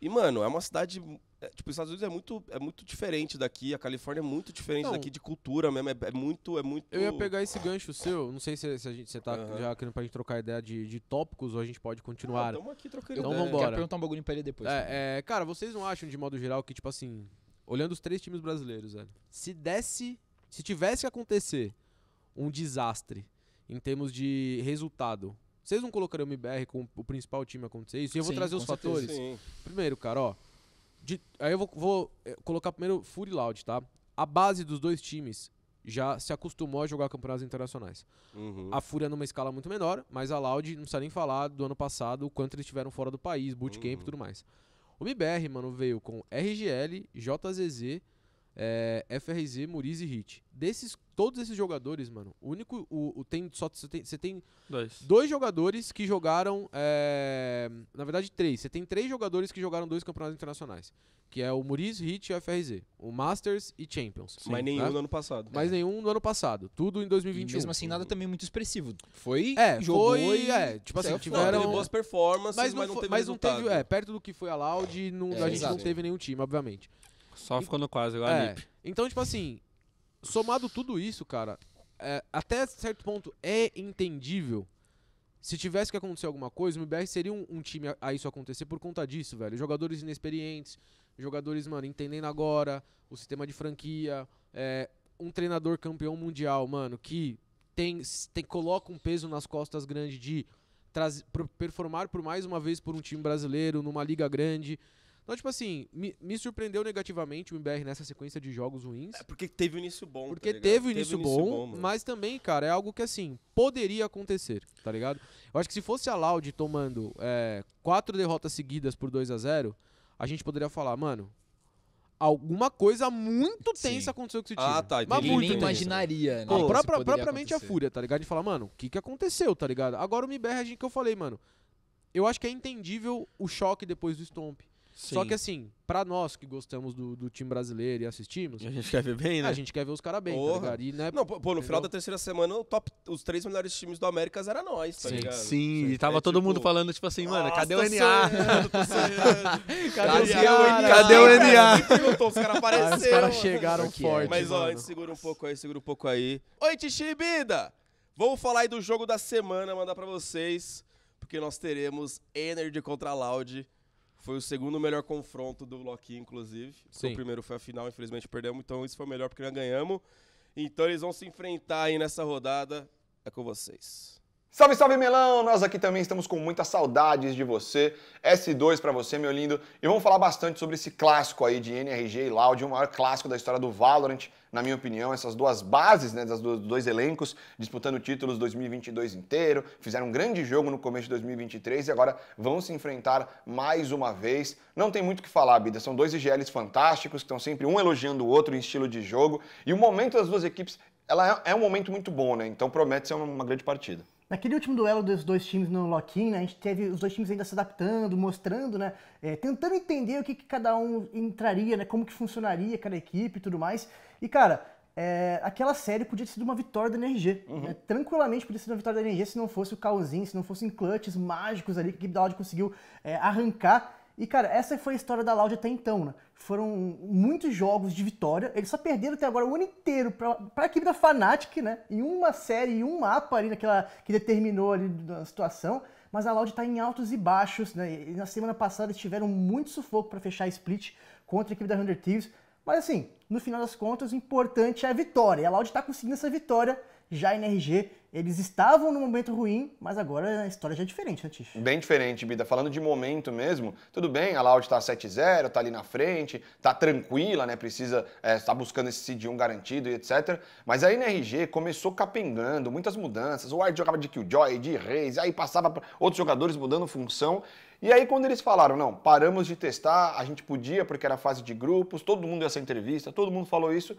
E, mano, é uma cidade é, tipo, os Estados Unidos é muito, é muito diferente daqui, a Califórnia é muito diferente não. daqui de cultura mesmo, é, é, muito, é muito... Eu ia pegar esse gancho seu, não sei se, se a gente, você tá uhum. já querendo pra gente trocar ideia de, de tópicos ou a gente pode continuar. Então ah, aqui trocando então, ideia. Vambora. Quero perguntar um bagulho pra ele depois. É, é, cara, vocês não acham, de modo geral, que, tipo assim, olhando os três times brasileiros, velho, se desse, se tivesse que acontecer um desastre em termos de resultado, vocês não colocariam o MBR como o principal time a acontecer isso? E eu vou sim, trazer os fatores. Sim. Primeiro, cara, ó... De, aí eu vou, vou eh, colocar primeiro Fury Loud, tá? A base dos dois times já se acostumou a jogar campeonatos internacionais. Uhum. A Fúria é numa escala muito menor, mas a Loud, não precisa nem falar do ano passado, o quanto eles tiveram fora do país, bootcamp e uhum. tudo mais. O MBR, mano, veio com RGL, JZZ, é, FRZ, Muriz e Hit. Desses, todos esses jogadores, mano, o único. O, o tem, só, você tem, você tem dois. dois jogadores que jogaram. É, na verdade, três. Você tem três jogadores que jogaram dois campeonatos internacionais. Que é o Muriz, Hit e o FRZ. O Masters e Champions. Sim, Mas nenhum né? no ano passado. Mas é. nenhum no ano passado. Tudo em 2021. E mesmo assim, nada também muito expressivo. Foi. É, jogou foi. E, é, tipo assim, tiveram. Não, boas performances, mas não, mas não teve. Mas não teve é, perto do que foi a Loud, não, é, a gente não teve nenhum time, obviamente. Só ficou no quase, igual é, a Lipe. Então, tipo assim, somado tudo isso, cara, é, até certo ponto é entendível. Se tivesse que acontecer alguma coisa, o MBR seria um, um time a, a, isso acontecer por conta disso, velho. Jogadores inexperientes, jogadores, mano, entendendo agora o sistema de franquia, é, um treinador campeão mundial, mano, que tem, tem coloca um peso nas costas grande de traz, performar por mais uma vez por um time brasileiro, numa liga grande. Então, tipo assim, me, me surpreendeu negativamente o MBR nessa sequência de jogos ruins. É porque teve um início bom, Porque tá teve um início, teve bom, início bom mas também, cara, é algo que, assim, poderia acontecer, tá ligado? Eu acho que se fosse a Loud tomando é, quatro derrotas seguidas por 2 a 0 a gente poderia falar, mano, alguma coisa muito tensa Sim. aconteceu com esse ah, time. Ah, tá. Entendi. Mas muito nem imaginaria, né? Pô, tipo, própria, propriamente acontecer. a Fúria, tá ligado? De falar, mano, o que, que aconteceu, tá ligado? Agora o MBR, a gente que eu falei, mano, eu acho que é entendível o choque depois do Stomp. Sim. Só que assim, pra nós que gostamos do, do time brasileiro e assistimos. A gente quer ver bem, né? A gente quer ver os caras bem, tá Porra. tá ligado? E, né, não, pô, no entendeu? final da terceira semana, top, os três melhores times do Américas era nós, tá Sim. ligado? Sim, e tava é, todo tipo... mundo falando, tipo assim, mano, cadê o NA? cadê, o cara, cadê o NA? Os caras apareceram. Ah, os caras chegaram é. forte. Mas ó, segura um pouco aí, segura um pouco aí. Oi, Tichibida! Vamos falar aí do jogo da semana, mandar pra vocês, porque nós teremos Energy contra Loud. Foi o segundo melhor confronto do Loki, inclusive. Sim. O primeiro foi a final, infelizmente perdemos, então isso foi melhor porque nós ganhamos. Então eles vão se enfrentar aí nessa rodada. É com vocês. Salve, salve melão! Nós aqui também estamos com muitas saudades de você. S2 para você, meu lindo. E vamos falar bastante sobre esse clássico aí de NRG e Loud, o maior clássico da história do Valorant, na minha opinião. Essas duas bases, né, dos dois elencos disputando títulos 2022 inteiro, fizeram um grande jogo no começo de 2023 e agora vão se enfrentar mais uma vez. Não tem muito o que falar, Bida. São dois IGLs fantásticos que estão sempre um elogiando o outro em estilo de jogo. E o momento das duas equipes, ela é, é um momento muito bom, né? Então promete ser uma grande partida. Naquele último duelo dos dois times no Lock-in, né, a gente teve os dois times ainda se adaptando, mostrando, né, é, tentando entender o que, que, cada um entraria, né, como que funcionaria cada equipe e tudo mais. E, cara, é, aquela série podia ter sido uma vitória da NRG. Uhum. Né? Tranquilamente podia ter sido uma vitória da NRG se não fosse o Calzinho, se não fossem clutches mágicos ali que o Guidaldi conseguiu é, arrancar e, cara, essa foi a história da Loud até então, né? Foram muitos jogos de vitória. Eles só perderam até agora o ano inteiro para a equipe da Fnatic, né? Em uma série, em um mapa ali naquela que determinou ali a situação. Mas a Loud está em altos e baixos, né? E na semana passada eles tiveram muito sufoco para fechar a split contra a equipe da Hunter Thieves. Mas assim, no final das contas, o importante é a vitória. E a Loud está conseguindo essa vitória já em RG. Eles estavam num momento ruim, mas agora a história já é diferente, né, Tish? Bem diferente, Bida. Falando de momento mesmo, tudo bem, a Loud tá 7-0, tá ali na frente, tá tranquila, né? Precisa é, tá buscando esse cd 1 garantido e etc. Mas a NRG começou capengando, muitas mudanças. O Ward jogava de Killjoy, de Reis, aí passava para outros jogadores mudando função. E aí, quando eles falaram, não, paramos de testar, a gente podia porque era fase de grupos, todo mundo ia essa entrevista, todo mundo falou isso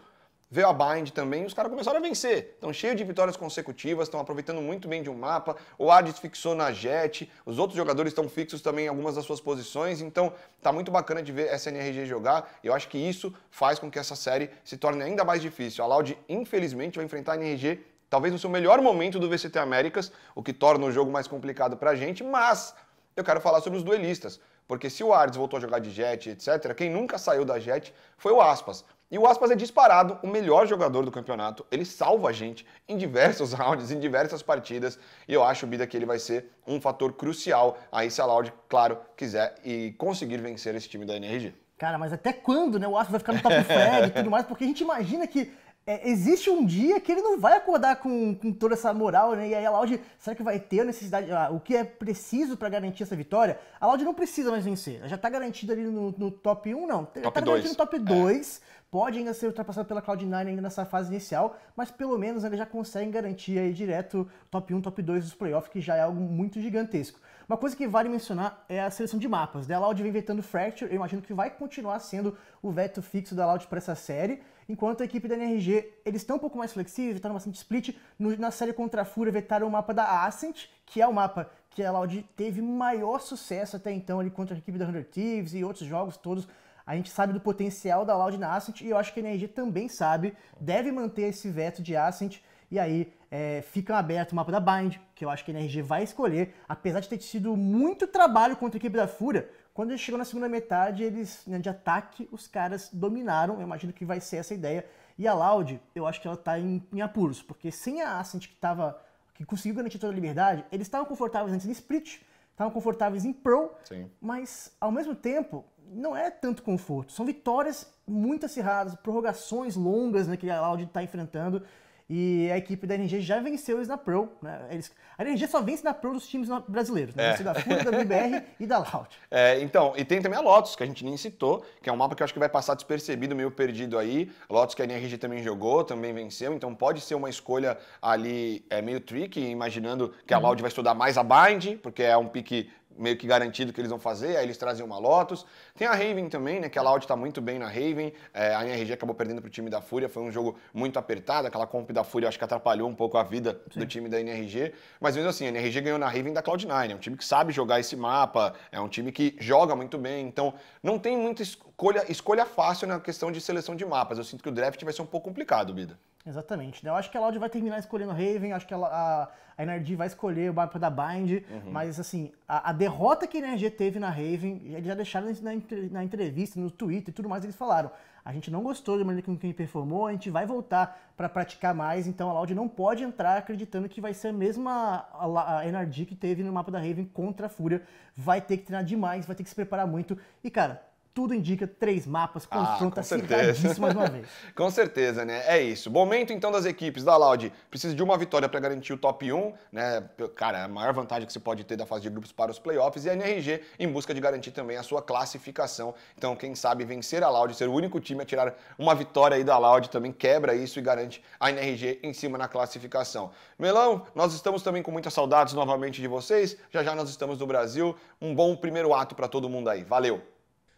veio a Bind também, os caras começaram a vencer. Estão cheios de vitórias consecutivas, estão aproveitando muito bem de um mapa. O Ardis fixou na Jet, os outros jogadores estão fixos também em algumas das suas posições, então tá muito bacana de ver essa NRG jogar. Eu acho que isso faz com que essa série se torne ainda mais difícil. A Loud, infelizmente, vai enfrentar a NRG talvez no seu melhor momento do VCT Américas, o que torna o jogo mais complicado pra gente, mas eu quero falar sobre os duelistas. Porque se o Ardis voltou a jogar de Jet, etc., quem nunca saiu da Jet foi o Aspas. E o Aspas é disparado o melhor jogador do campeonato. Ele salva a gente em diversos rounds, em diversas partidas. E eu acho, Bida, que ele vai ser um fator crucial aí se a Loud, claro, quiser e conseguir vencer esse time da NRG. Cara, mas até quando, né? O Aspas vai ficar no top frag e tudo mais, porque a gente imagina que é, existe um dia que ele não vai acordar com, com toda essa moral, né? E aí a Laude, será que vai ter a necessidade, ah, o que é preciso para garantir essa vitória? A Laude não precisa mais vencer, ela já está garantida ali no, no, top 1, não. Tá top tá garantida no top 2, é. pode ainda ser ultrapassada pela Cloud9 ainda nessa fase inicial, mas pelo menos ela já consegue garantir aí direto top 1, top 2 dos playoffs, que já é algo muito gigantesco. Uma coisa que vale mencionar é a seleção de mapas. Né? A Loud vem vetando Fracture, eu imagino que vai continuar sendo o veto fixo da Loud para essa série. Enquanto a equipe da NRG, eles estão um pouco mais flexíveis, vetaram tá bastante split. No, na série contra a Fura vetaram o mapa da Ascent, que é o mapa que a Loud teve maior sucesso até então ali contra a equipe da Hunter Thieves e outros jogos todos. A gente sabe do potencial da Loud na Ascent e eu acho que a NRG também sabe, deve manter esse veto de Ascent. E aí é, fica aberto o mapa da Bind, que eu acho que a NRG vai escolher, apesar de ter tido muito trabalho contra a equipe da Fúria, quando ele chegou na segunda metade, eles, né, de ataque, os caras dominaram. Eu imagino que vai ser essa ideia. E a Loud, eu acho que ela tá em, em apuros, porque sem a Ascent que tava. que conseguiu garantir toda a liberdade, eles estavam confortáveis antes em split, estavam confortáveis em Pro, Sim. mas ao mesmo tempo não é tanto conforto. São vitórias muito acirradas, prorrogações longas né, que a Loud está enfrentando. E a equipe da NG já venceu eles na Pro. Né? Eles, a NG só vence na Pro dos times brasileiros, né? É. da Fura, da BBR e da Loud. É, então, e tem também a Lotus, que a gente nem citou, que é um mapa que eu acho que vai passar despercebido, meio perdido aí. Lotus que a NRG também jogou, também venceu, então pode ser uma escolha ali é, meio tricky, imaginando que a uhum. Loud vai estudar mais a Bind, porque é um pique meio que garantido que eles vão fazer, aí eles trazem uma Lotus. Tem a Raven também, né, que a Audi tá muito bem na Raven, é, a NRG acabou perdendo pro time da Fúria, foi um jogo muito apertado, aquela comp da Fúria acho que atrapalhou um pouco a vida Sim. do time da NRG, mas mesmo assim, a NRG ganhou na Raven da Cloud9, é um time que sabe jogar esse mapa, é um time que joga muito bem, então não tem muito escolha, escolha fácil na questão de seleção de mapas. Eu sinto que o draft vai ser um pouco complicado, Bida. Exatamente. Né? Eu acho que a Loud vai terminar escolhendo Raven, acho que a, a, a NRG vai escolher o mapa da Bind, uhum. mas assim, a, a, derrota que a NRG teve na Raven, eles já deixaram na, na entrevista, no Twitter e tudo mais, eles falaram, a gente não gostou da maneira como ele performou, a gente vai voltar para praticar mais, então a Loud não pode entrar acreditando que vai ser a mesma a, que teve no mapa da Raven contra a Fúria, vai ter que treinar demais, vai ter que se preparar muito, e cara, tudo indica, três mapas, ah, confronta ah, certeza. mais uma vez. com certeza, né? É isso. Momento então das equipes da Laude Precisa de uma vitória para garantir o top 1, né? Cara, é a maior vantagem que você pode ter da fase de grupos para os playoffs e a NRG em busca de garantir também a sua classificação. Então, quem sabe vencer a Laude, ser o único time a tirar uma vitória aí da Laude também quebra isso e garante a NRG em cima na classificação. Melão, nós estamos também com muitas saudades novamente de vocês. Já já nós estamos no Brasil. Um bom primeiro ato para todo mundo aí. Valeu.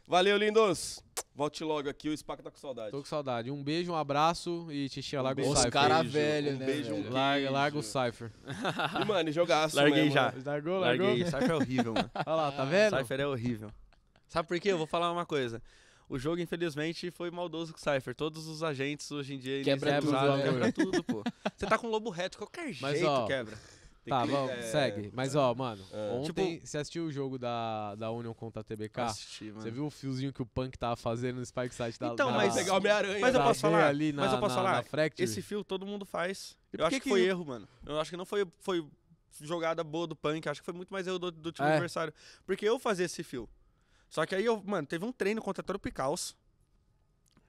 Valeu, lindos. Volte logo aqui, o Spaca tá com saudade. Tô com saudade. Um beijo, um abraço e Tichinha, um larga beijo, o Cypher. Os cara velho, um né? Beijo, um larga, larga o Cypher. E, mano, jogaço Larguei mesmo, já. Largou, largou? Larguei. Cypher é horrível, mano. Olha lá, tá vendo? Cypher é horrível. Sabe por quê? Eu vou falar uma coisa. O jogo, infelizmente, foi maldoso com o Cypher. Todos os agentes hoje em dia... Quebra tudo, usaram, né? quebra tudo, pô. Você tá com um lobo reto, qualquer Mas, jeito ó, quebra tá, que... vamos, é... segue. Mas, é. ó, mano, é. ontem tipo... você assistiu o jogo da, da Union contra a TBK? Assisti, mano. Você viu o fiozinho que o Punk tava fazendo no Spike Site da Então, na, mas, pegar Homem-Aranha. Mas eu posso falar, ali na, mas eu posso na, falar, na esse fio todo mundo faz. eu acho que, que foi erro, mano. Eu acho que não foi, foi jogada boa do Punk, acho que foi muito mais erro do, do time é. adversário. Porque eu fazia esse fio. Só que aí, eu, mano, teve um treino contra a Tropicals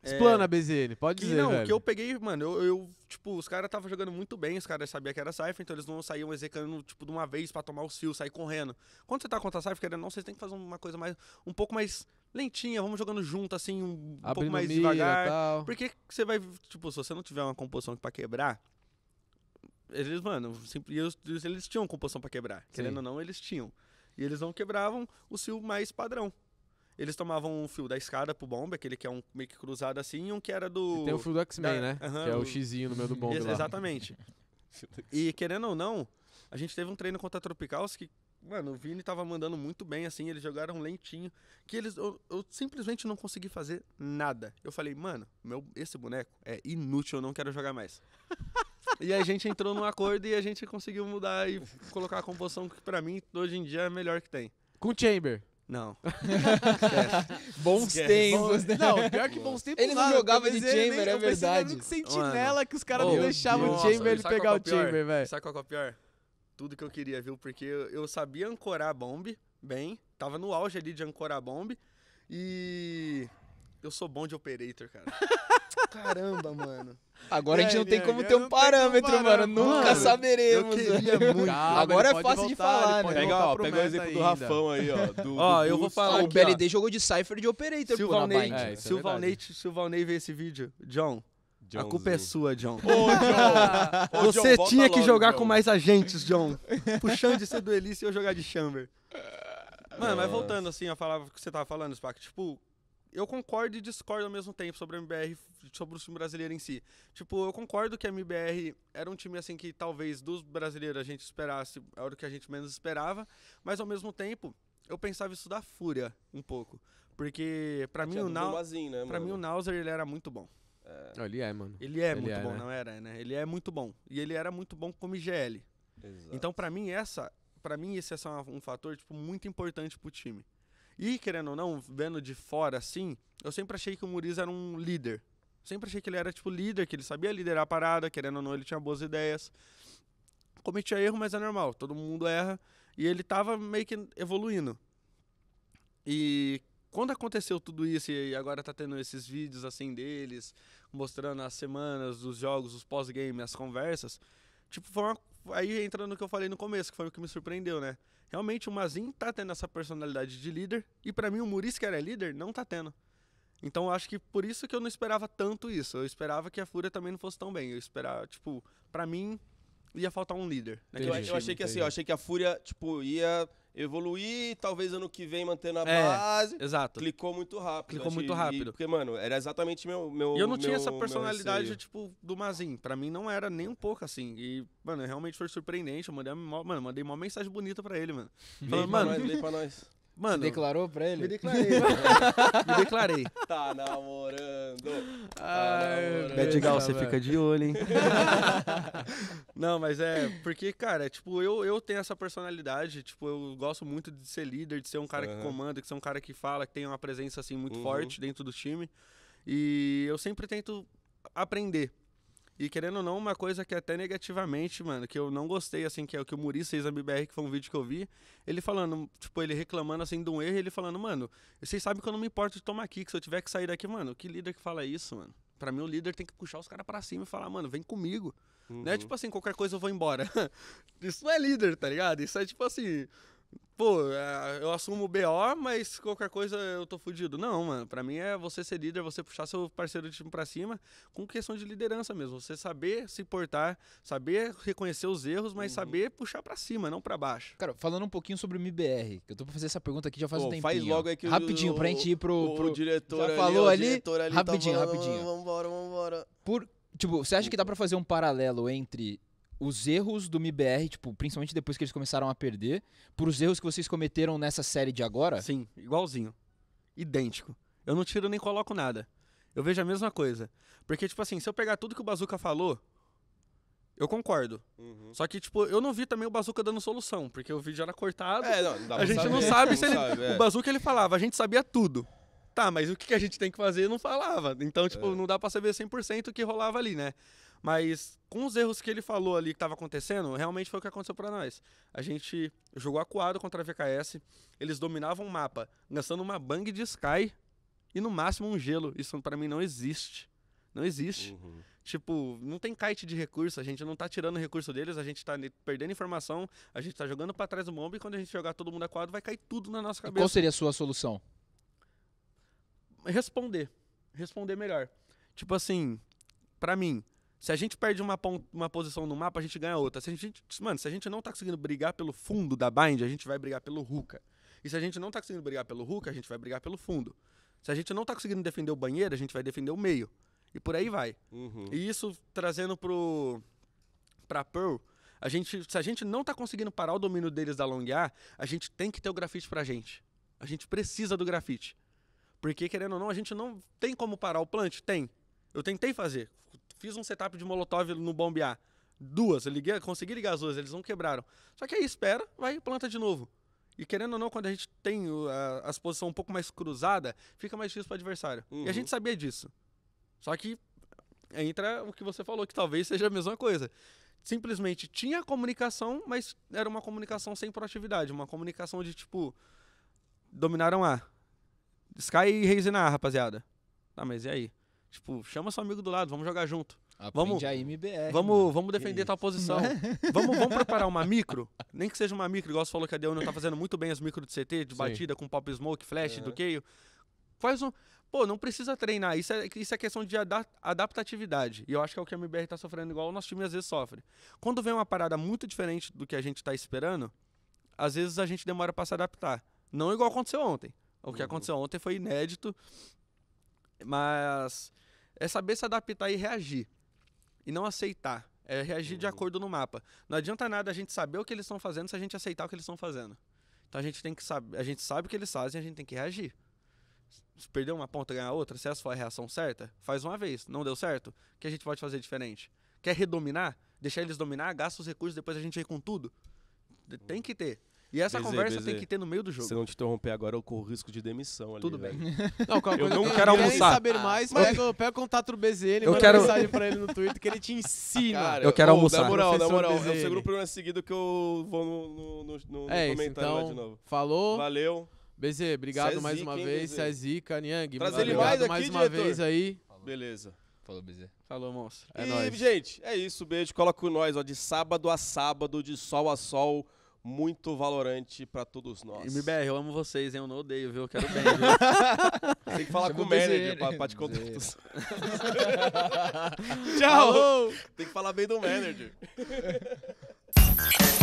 Explana, é, BZN, pode dizer. Não, velho. que eu peguei, mano, eu, eu tipo, os caras estavam jogando muito bem, os caras sabiam que era Cypher, então eles não saíam execando, tipo, de uma vez para tomar o seal, sair correndo. Quando você tá contra a Cypher, querendo não, vocês tem que fazer uma coisa mais, um pouco mais lentinha, vamos jogando junto, assim, um, pouco mais mira, devagar. Tal. Porque você vai, tipo, se você não tiver uma composição para quebrar, eles, mano, eles, eles tinham composição para quebrar. Sim. Querendo ou não, eles tinham. E eles não quebravam o sil mais padrão. Eles tomavam um fio da escada pro bomba, aquele que é um meio que cruzado assim, e um que era do. E tem o fio do X-Men, né? Uhum, que é o xizinho no meio do bomba. Ex exatamente. e querendo ou não, a gente teve um treino contra a Tropicals que Mano, o Vini tava mandando muito bem, assim, eles jogaram lentinho. Que eles. Eu, eu, simplesmente não consegui fazer nada. Eu falei, mano, meu, esse boneco é inútil, eu não quero jogar mais. e a gente entrou num acordo e a gente conseguiu mudar e colocar a composição que para mim hoje em dia é a melhor que tem. Com o Chamber. Não. bons Esquece. tempos, né? Não, pior que bons tempos. Ele não nada, jogava de Chamber, nem, é verdade. Eu sentinela que os caras não deixavam o Chamber ele pegar o é Chamber, velho. Sabe qual é o pior? Tudo que eu queria, viu? Porque eu sabia ancorar a bomba bem, tava no auge ali de ancorar a bomba. e eu sou bom de operator, cara. Caramba, mano. Agora é, a gente é, não tem né? como ter um parâmetro, mano. Nunca mano, saberemos. Calma, Agora é fácil voltar, de falar, né? Pega, ó, pega o exemplo ainda. do Rafão aí, ó. Do, ó, do eu vou falar. aqui, o BLD ó. jogou de Cypher de Operator, se pô, Valnei, é, se, o Valnei, se o ver esse vídeo, John, A culpa é sua, John. Ô, John. Ô, você John, tinha que jogar com mais agentes, John. Puxando de ser duelista e eu jogar de chamber. Mano, mas é. voltando assim a falar que você tava falando, Spark. tipo, eu concordo e discordo ao mesmo tempo sobre a MBR, sobre o time brasileiro em si. Tipo, eu concordo que a MBR era um time assim que talvez dos brasileiros a gente esperasse, era o que a gente menos esperava, mas ao mesmo tempo eu pensava isso da Fúria um pouco, porque para mim, o Nau... né, pra mim o Nauser ele era muito bom. É... Ele é, mano. Ele é ele muito é, bom, né? não era, né? Ele é muito bom. E ele era muito bom como IGL. Exato. Então, para mim, essa. para mim, esse é um fator, tipo, muito importante pro time. E, querendo ou não, vendo de fora assim, eu sempre achei que o Muriz era um líder. Sempre achei que ele era, tipo, líder, que ele sabia liderar a parada, querendo ou não, ele tinha boas ideias. Cometia erro, mas é normal, todo mundo erra. E ele tava meio que evoluindo. E quando aconteceu tudo isso, e agora tá tendo esses vídeos assim deles, mostrando as semanas dos jogos, os pós-game, as conversas, tipo, foi uma, aí entra no que eu falei no começo, que foi o que me surpreendeu, né? Realmente o Mazin tá tendo essa personalidade de líder, e para mim o Muris, que era líder, não tá tendo. Então eu acho que por isso que eu não esperava tanto isso. Eu esperava que a Fúria também não fosse tão bem. Eu esperava, tipo, para mim ia faltar um líder. Né? Eu, eu, achei que assim, eu achei que a Fúria, tipo, ia evoluir, talvez ano que vem mantendo a é, base. Exato. Clicou muito rápido. Clicou muito rápido. E, porque, mano, era exatamente meu. meu e eu não meu, tinha essa personalidade, tipo, do Mazin. Pra mim não era nem um pouco assim. E, mano, realmente foi surpreendente. Eu mandei mano, mandei uma mensagem bonita pra ele, mano. Falando, mano, nós, pra nós. Mano. Você declarou pra ele? Me declarei. me declarei. Tá namorando. Tá Ai, tá Betigal, você fica de olho, hein? Não, mas é. Porque, cara, é, tipo, eu, eu tenho essa personalidade. Tipo, eu gosto muito de ser líder, de ser um cara uhum. que comanda, de ser um cara que fala, que tem uma presença, assim, muito uhum. forte dentro do time. E eu sempre tento aprender e querendo ou não, uma coisa que até negativamente, mano, que eu não gostei, assim, que é o que o Muricy fez na BBR, que foi um vídeo que eu vi, ele falando, tipo, ele reclamando, assim, de um erro, ele falando, mano, vocês sabem que eu não me importo de tomar aqui, que se eu tiver que sair daqui, mano, que líder que fala isso, mano? Pra mim, o líder tem que puxar os caras pra cima e falar, mano, vem comigo. Né? Uhum. Não é tipo assim, qualquer coisa eu vou embora. isso não é líder, tá ligado? Isso é tipo assim, pô, é, eu assumo o BO, mas qualquer coisa eu tô fudido. Não, mano, pra mim é você ser líder, você puxar seu parceiro de time pra cima com questão de liderança mesmo. Você saber se portar, saber reconhecer os erros, mas uhum. saber puxar pra cima, não pra baixo. Cara, falando um pouquinho sobre o MBR que eu tô pra fazer essa pergunta aqui já faz pô, um tempinho. Faz logo aqui Rapidinho, o, pra gente ir pro, pro... O diretor já ali, falou ali, diretor ali tá rapidinho, tá falando, rapidinho. Vambora, vambora. Por... Tipo, você acha que dá para fazer um paralelo entre os erros do MBR, tipo, principalmente depois que eles começaram a perder, por os erros que vocês cometeram nessa série de agora? Sim, igualzinho. Idêntico. Eu não tiro nem coloco nada. Eu vejo a mesma coisa. Porque, tipo assim, se eu pegar tudo que o Bazuca falou, eu concordo. Uhum. Só que, tipo, eu não vi também o Bazuca dando solução, porque o vídeo era cortado. É, não, dá a gente saber, não sabe se não ele. Sabe, é. O Bazuca ele falava, a gente sabia tudo. Tá, mas o que a gente tem que fazer não falava. Então, tipo, é. não dá pra saber 100% o que rolava ali, né? Mas com os erros que ele falou ali que estava acontecendo, realmente foi o que aconteceu para nós. A gente jogou acuado contra a VKS, eles dominavam o mapa, lançando uma bang de Sky e no máximo um gelo. Isso para mim não existe. Não existe. Uhum. Tipo, não tem kite de recurso, a gente não tá tirando recurso deles, a gente tá perdendo informação, a gente tá jogando para trás do bomba e quando a gente jogar todo mundo acuado vai cair tudo na nossa cabeça. E qual seria a sua solução? Responder. Responder melhor. Tipo assim, para mim, se a gente perde uma, uma posição no mapa, a gente ganha outra. Se a gente, mano, se a gente não tá conseguindo brigar pelo fundo da bind, a gente vai brigar pelo Ruka. E se a gente não tá conseguindo brigar pelo Ruka, a gente vai brigar pelo fundo. Se a gente não tá conseguindo defender o banheiro, a gente vai defender o meio. E por aí vai. Uhum. E isso trazendo pro pra Pearl, a gente, se a gente não tá conseguindo parar o domínio deles da long A, a gente tem que ter o grafite pra gente. A gente precisa do grafite. Porque querendo ou não, a gente não tem como parar o plant, tem. Eu tentei fazer. Fiz um setup de molotov no bombear. Duas, eu liguei, consegui ligar as duas, eles não quebraram. Só que aí espera, vai e planta de novo. E querendo ou não, quando a gente tem a, a posição um pouco mais cruzada, fica mais difícil para o adversário. Uhum. E a uhum. gente sabia disso. Só que entra o que você falou, que talvez seja a mesma coisa. Simplesmente tinha comunicação, mas era uma comunicação sem proatividade, uma comunicação de tipo. Dominaram A. Sky e Reis na A, rapaziada. Tá, mas e aí? Tipo, chama seu amigo do lado, vamos jogar junto. Aprende vamos, a MBR. Vamos, vamos defender tal posição. Vamos, vamos preparar uma micro, nem que seja uma micro, igual você falou que a Deunion tá fazendo muito bem as micro de CT, de Sim. batida com pop smoke, flash, uhum. do queio. Faz um. Pô, não precisa treinar. Isso é, isso é questão de ada adaptatividade. E eu acho que é o que a MBR tá sofrendo, igual o nosso time às vezes sofre. Quando vem uma parada muito diferente do que a gente tá esperando, às vezes a gente demora para se adaptar. Não igual aconteceu ontem. O que uhum. aconteceu ontem foi inédito mas é saber se adaptar e reagir. E não aceitar. É reagir uhum. de acordo no mapa. Não adianta nada a gente saber o que eles estão fazendo se a gente aceitar o que eles estão fazendo. Então a gente tem que saber, a gente sabe o que eles fazem, a gente tem que reagir. Se perder uma ponta, ganhar outra, se essa for a reação certa, faz uma vez. Não deu certo? O que a gente pode fazer diferente? Quer redominar? Deixar eles dominar, gasta os recursos, depois a gente vem com tudo? Tem uhum. que ter. E essa conversa tem que ter no meio do jogo. Se não te interromper agora, eu corro risco de demissão ali. Tudo bem. Não, calma. eu coisa, não quero almoçar. quero saber ah, mais, mas... pega, pega o contato do BZN, eu manda quero... mensagem pra ele no Twitter que ele te ensina. Cara, eu quero oh, almoçar. Na moral, na moral, BZN. é o segundo programa seguido que eu vou no, no, no, no é comentário então, lá de então, novo. Falou. Valeu. BZ, obrigado mais uma hein, vez. Cezica, Niang. Traz ele mais aqui, mais uma vez aí. Beleza. Falou, BZ. Falou, monstro. É e, gente, é isso. Beijo. Coloca com nós, ó, de sábado a sábado, de sol a sol muito valorante pra todos nós. MBR, eu amo vocês, hein? Eu não odeio, viu? Eu quero bem, viu? Tem que falar com o manager pra, pra te contar. Tchau! Tem que falar bem do manager.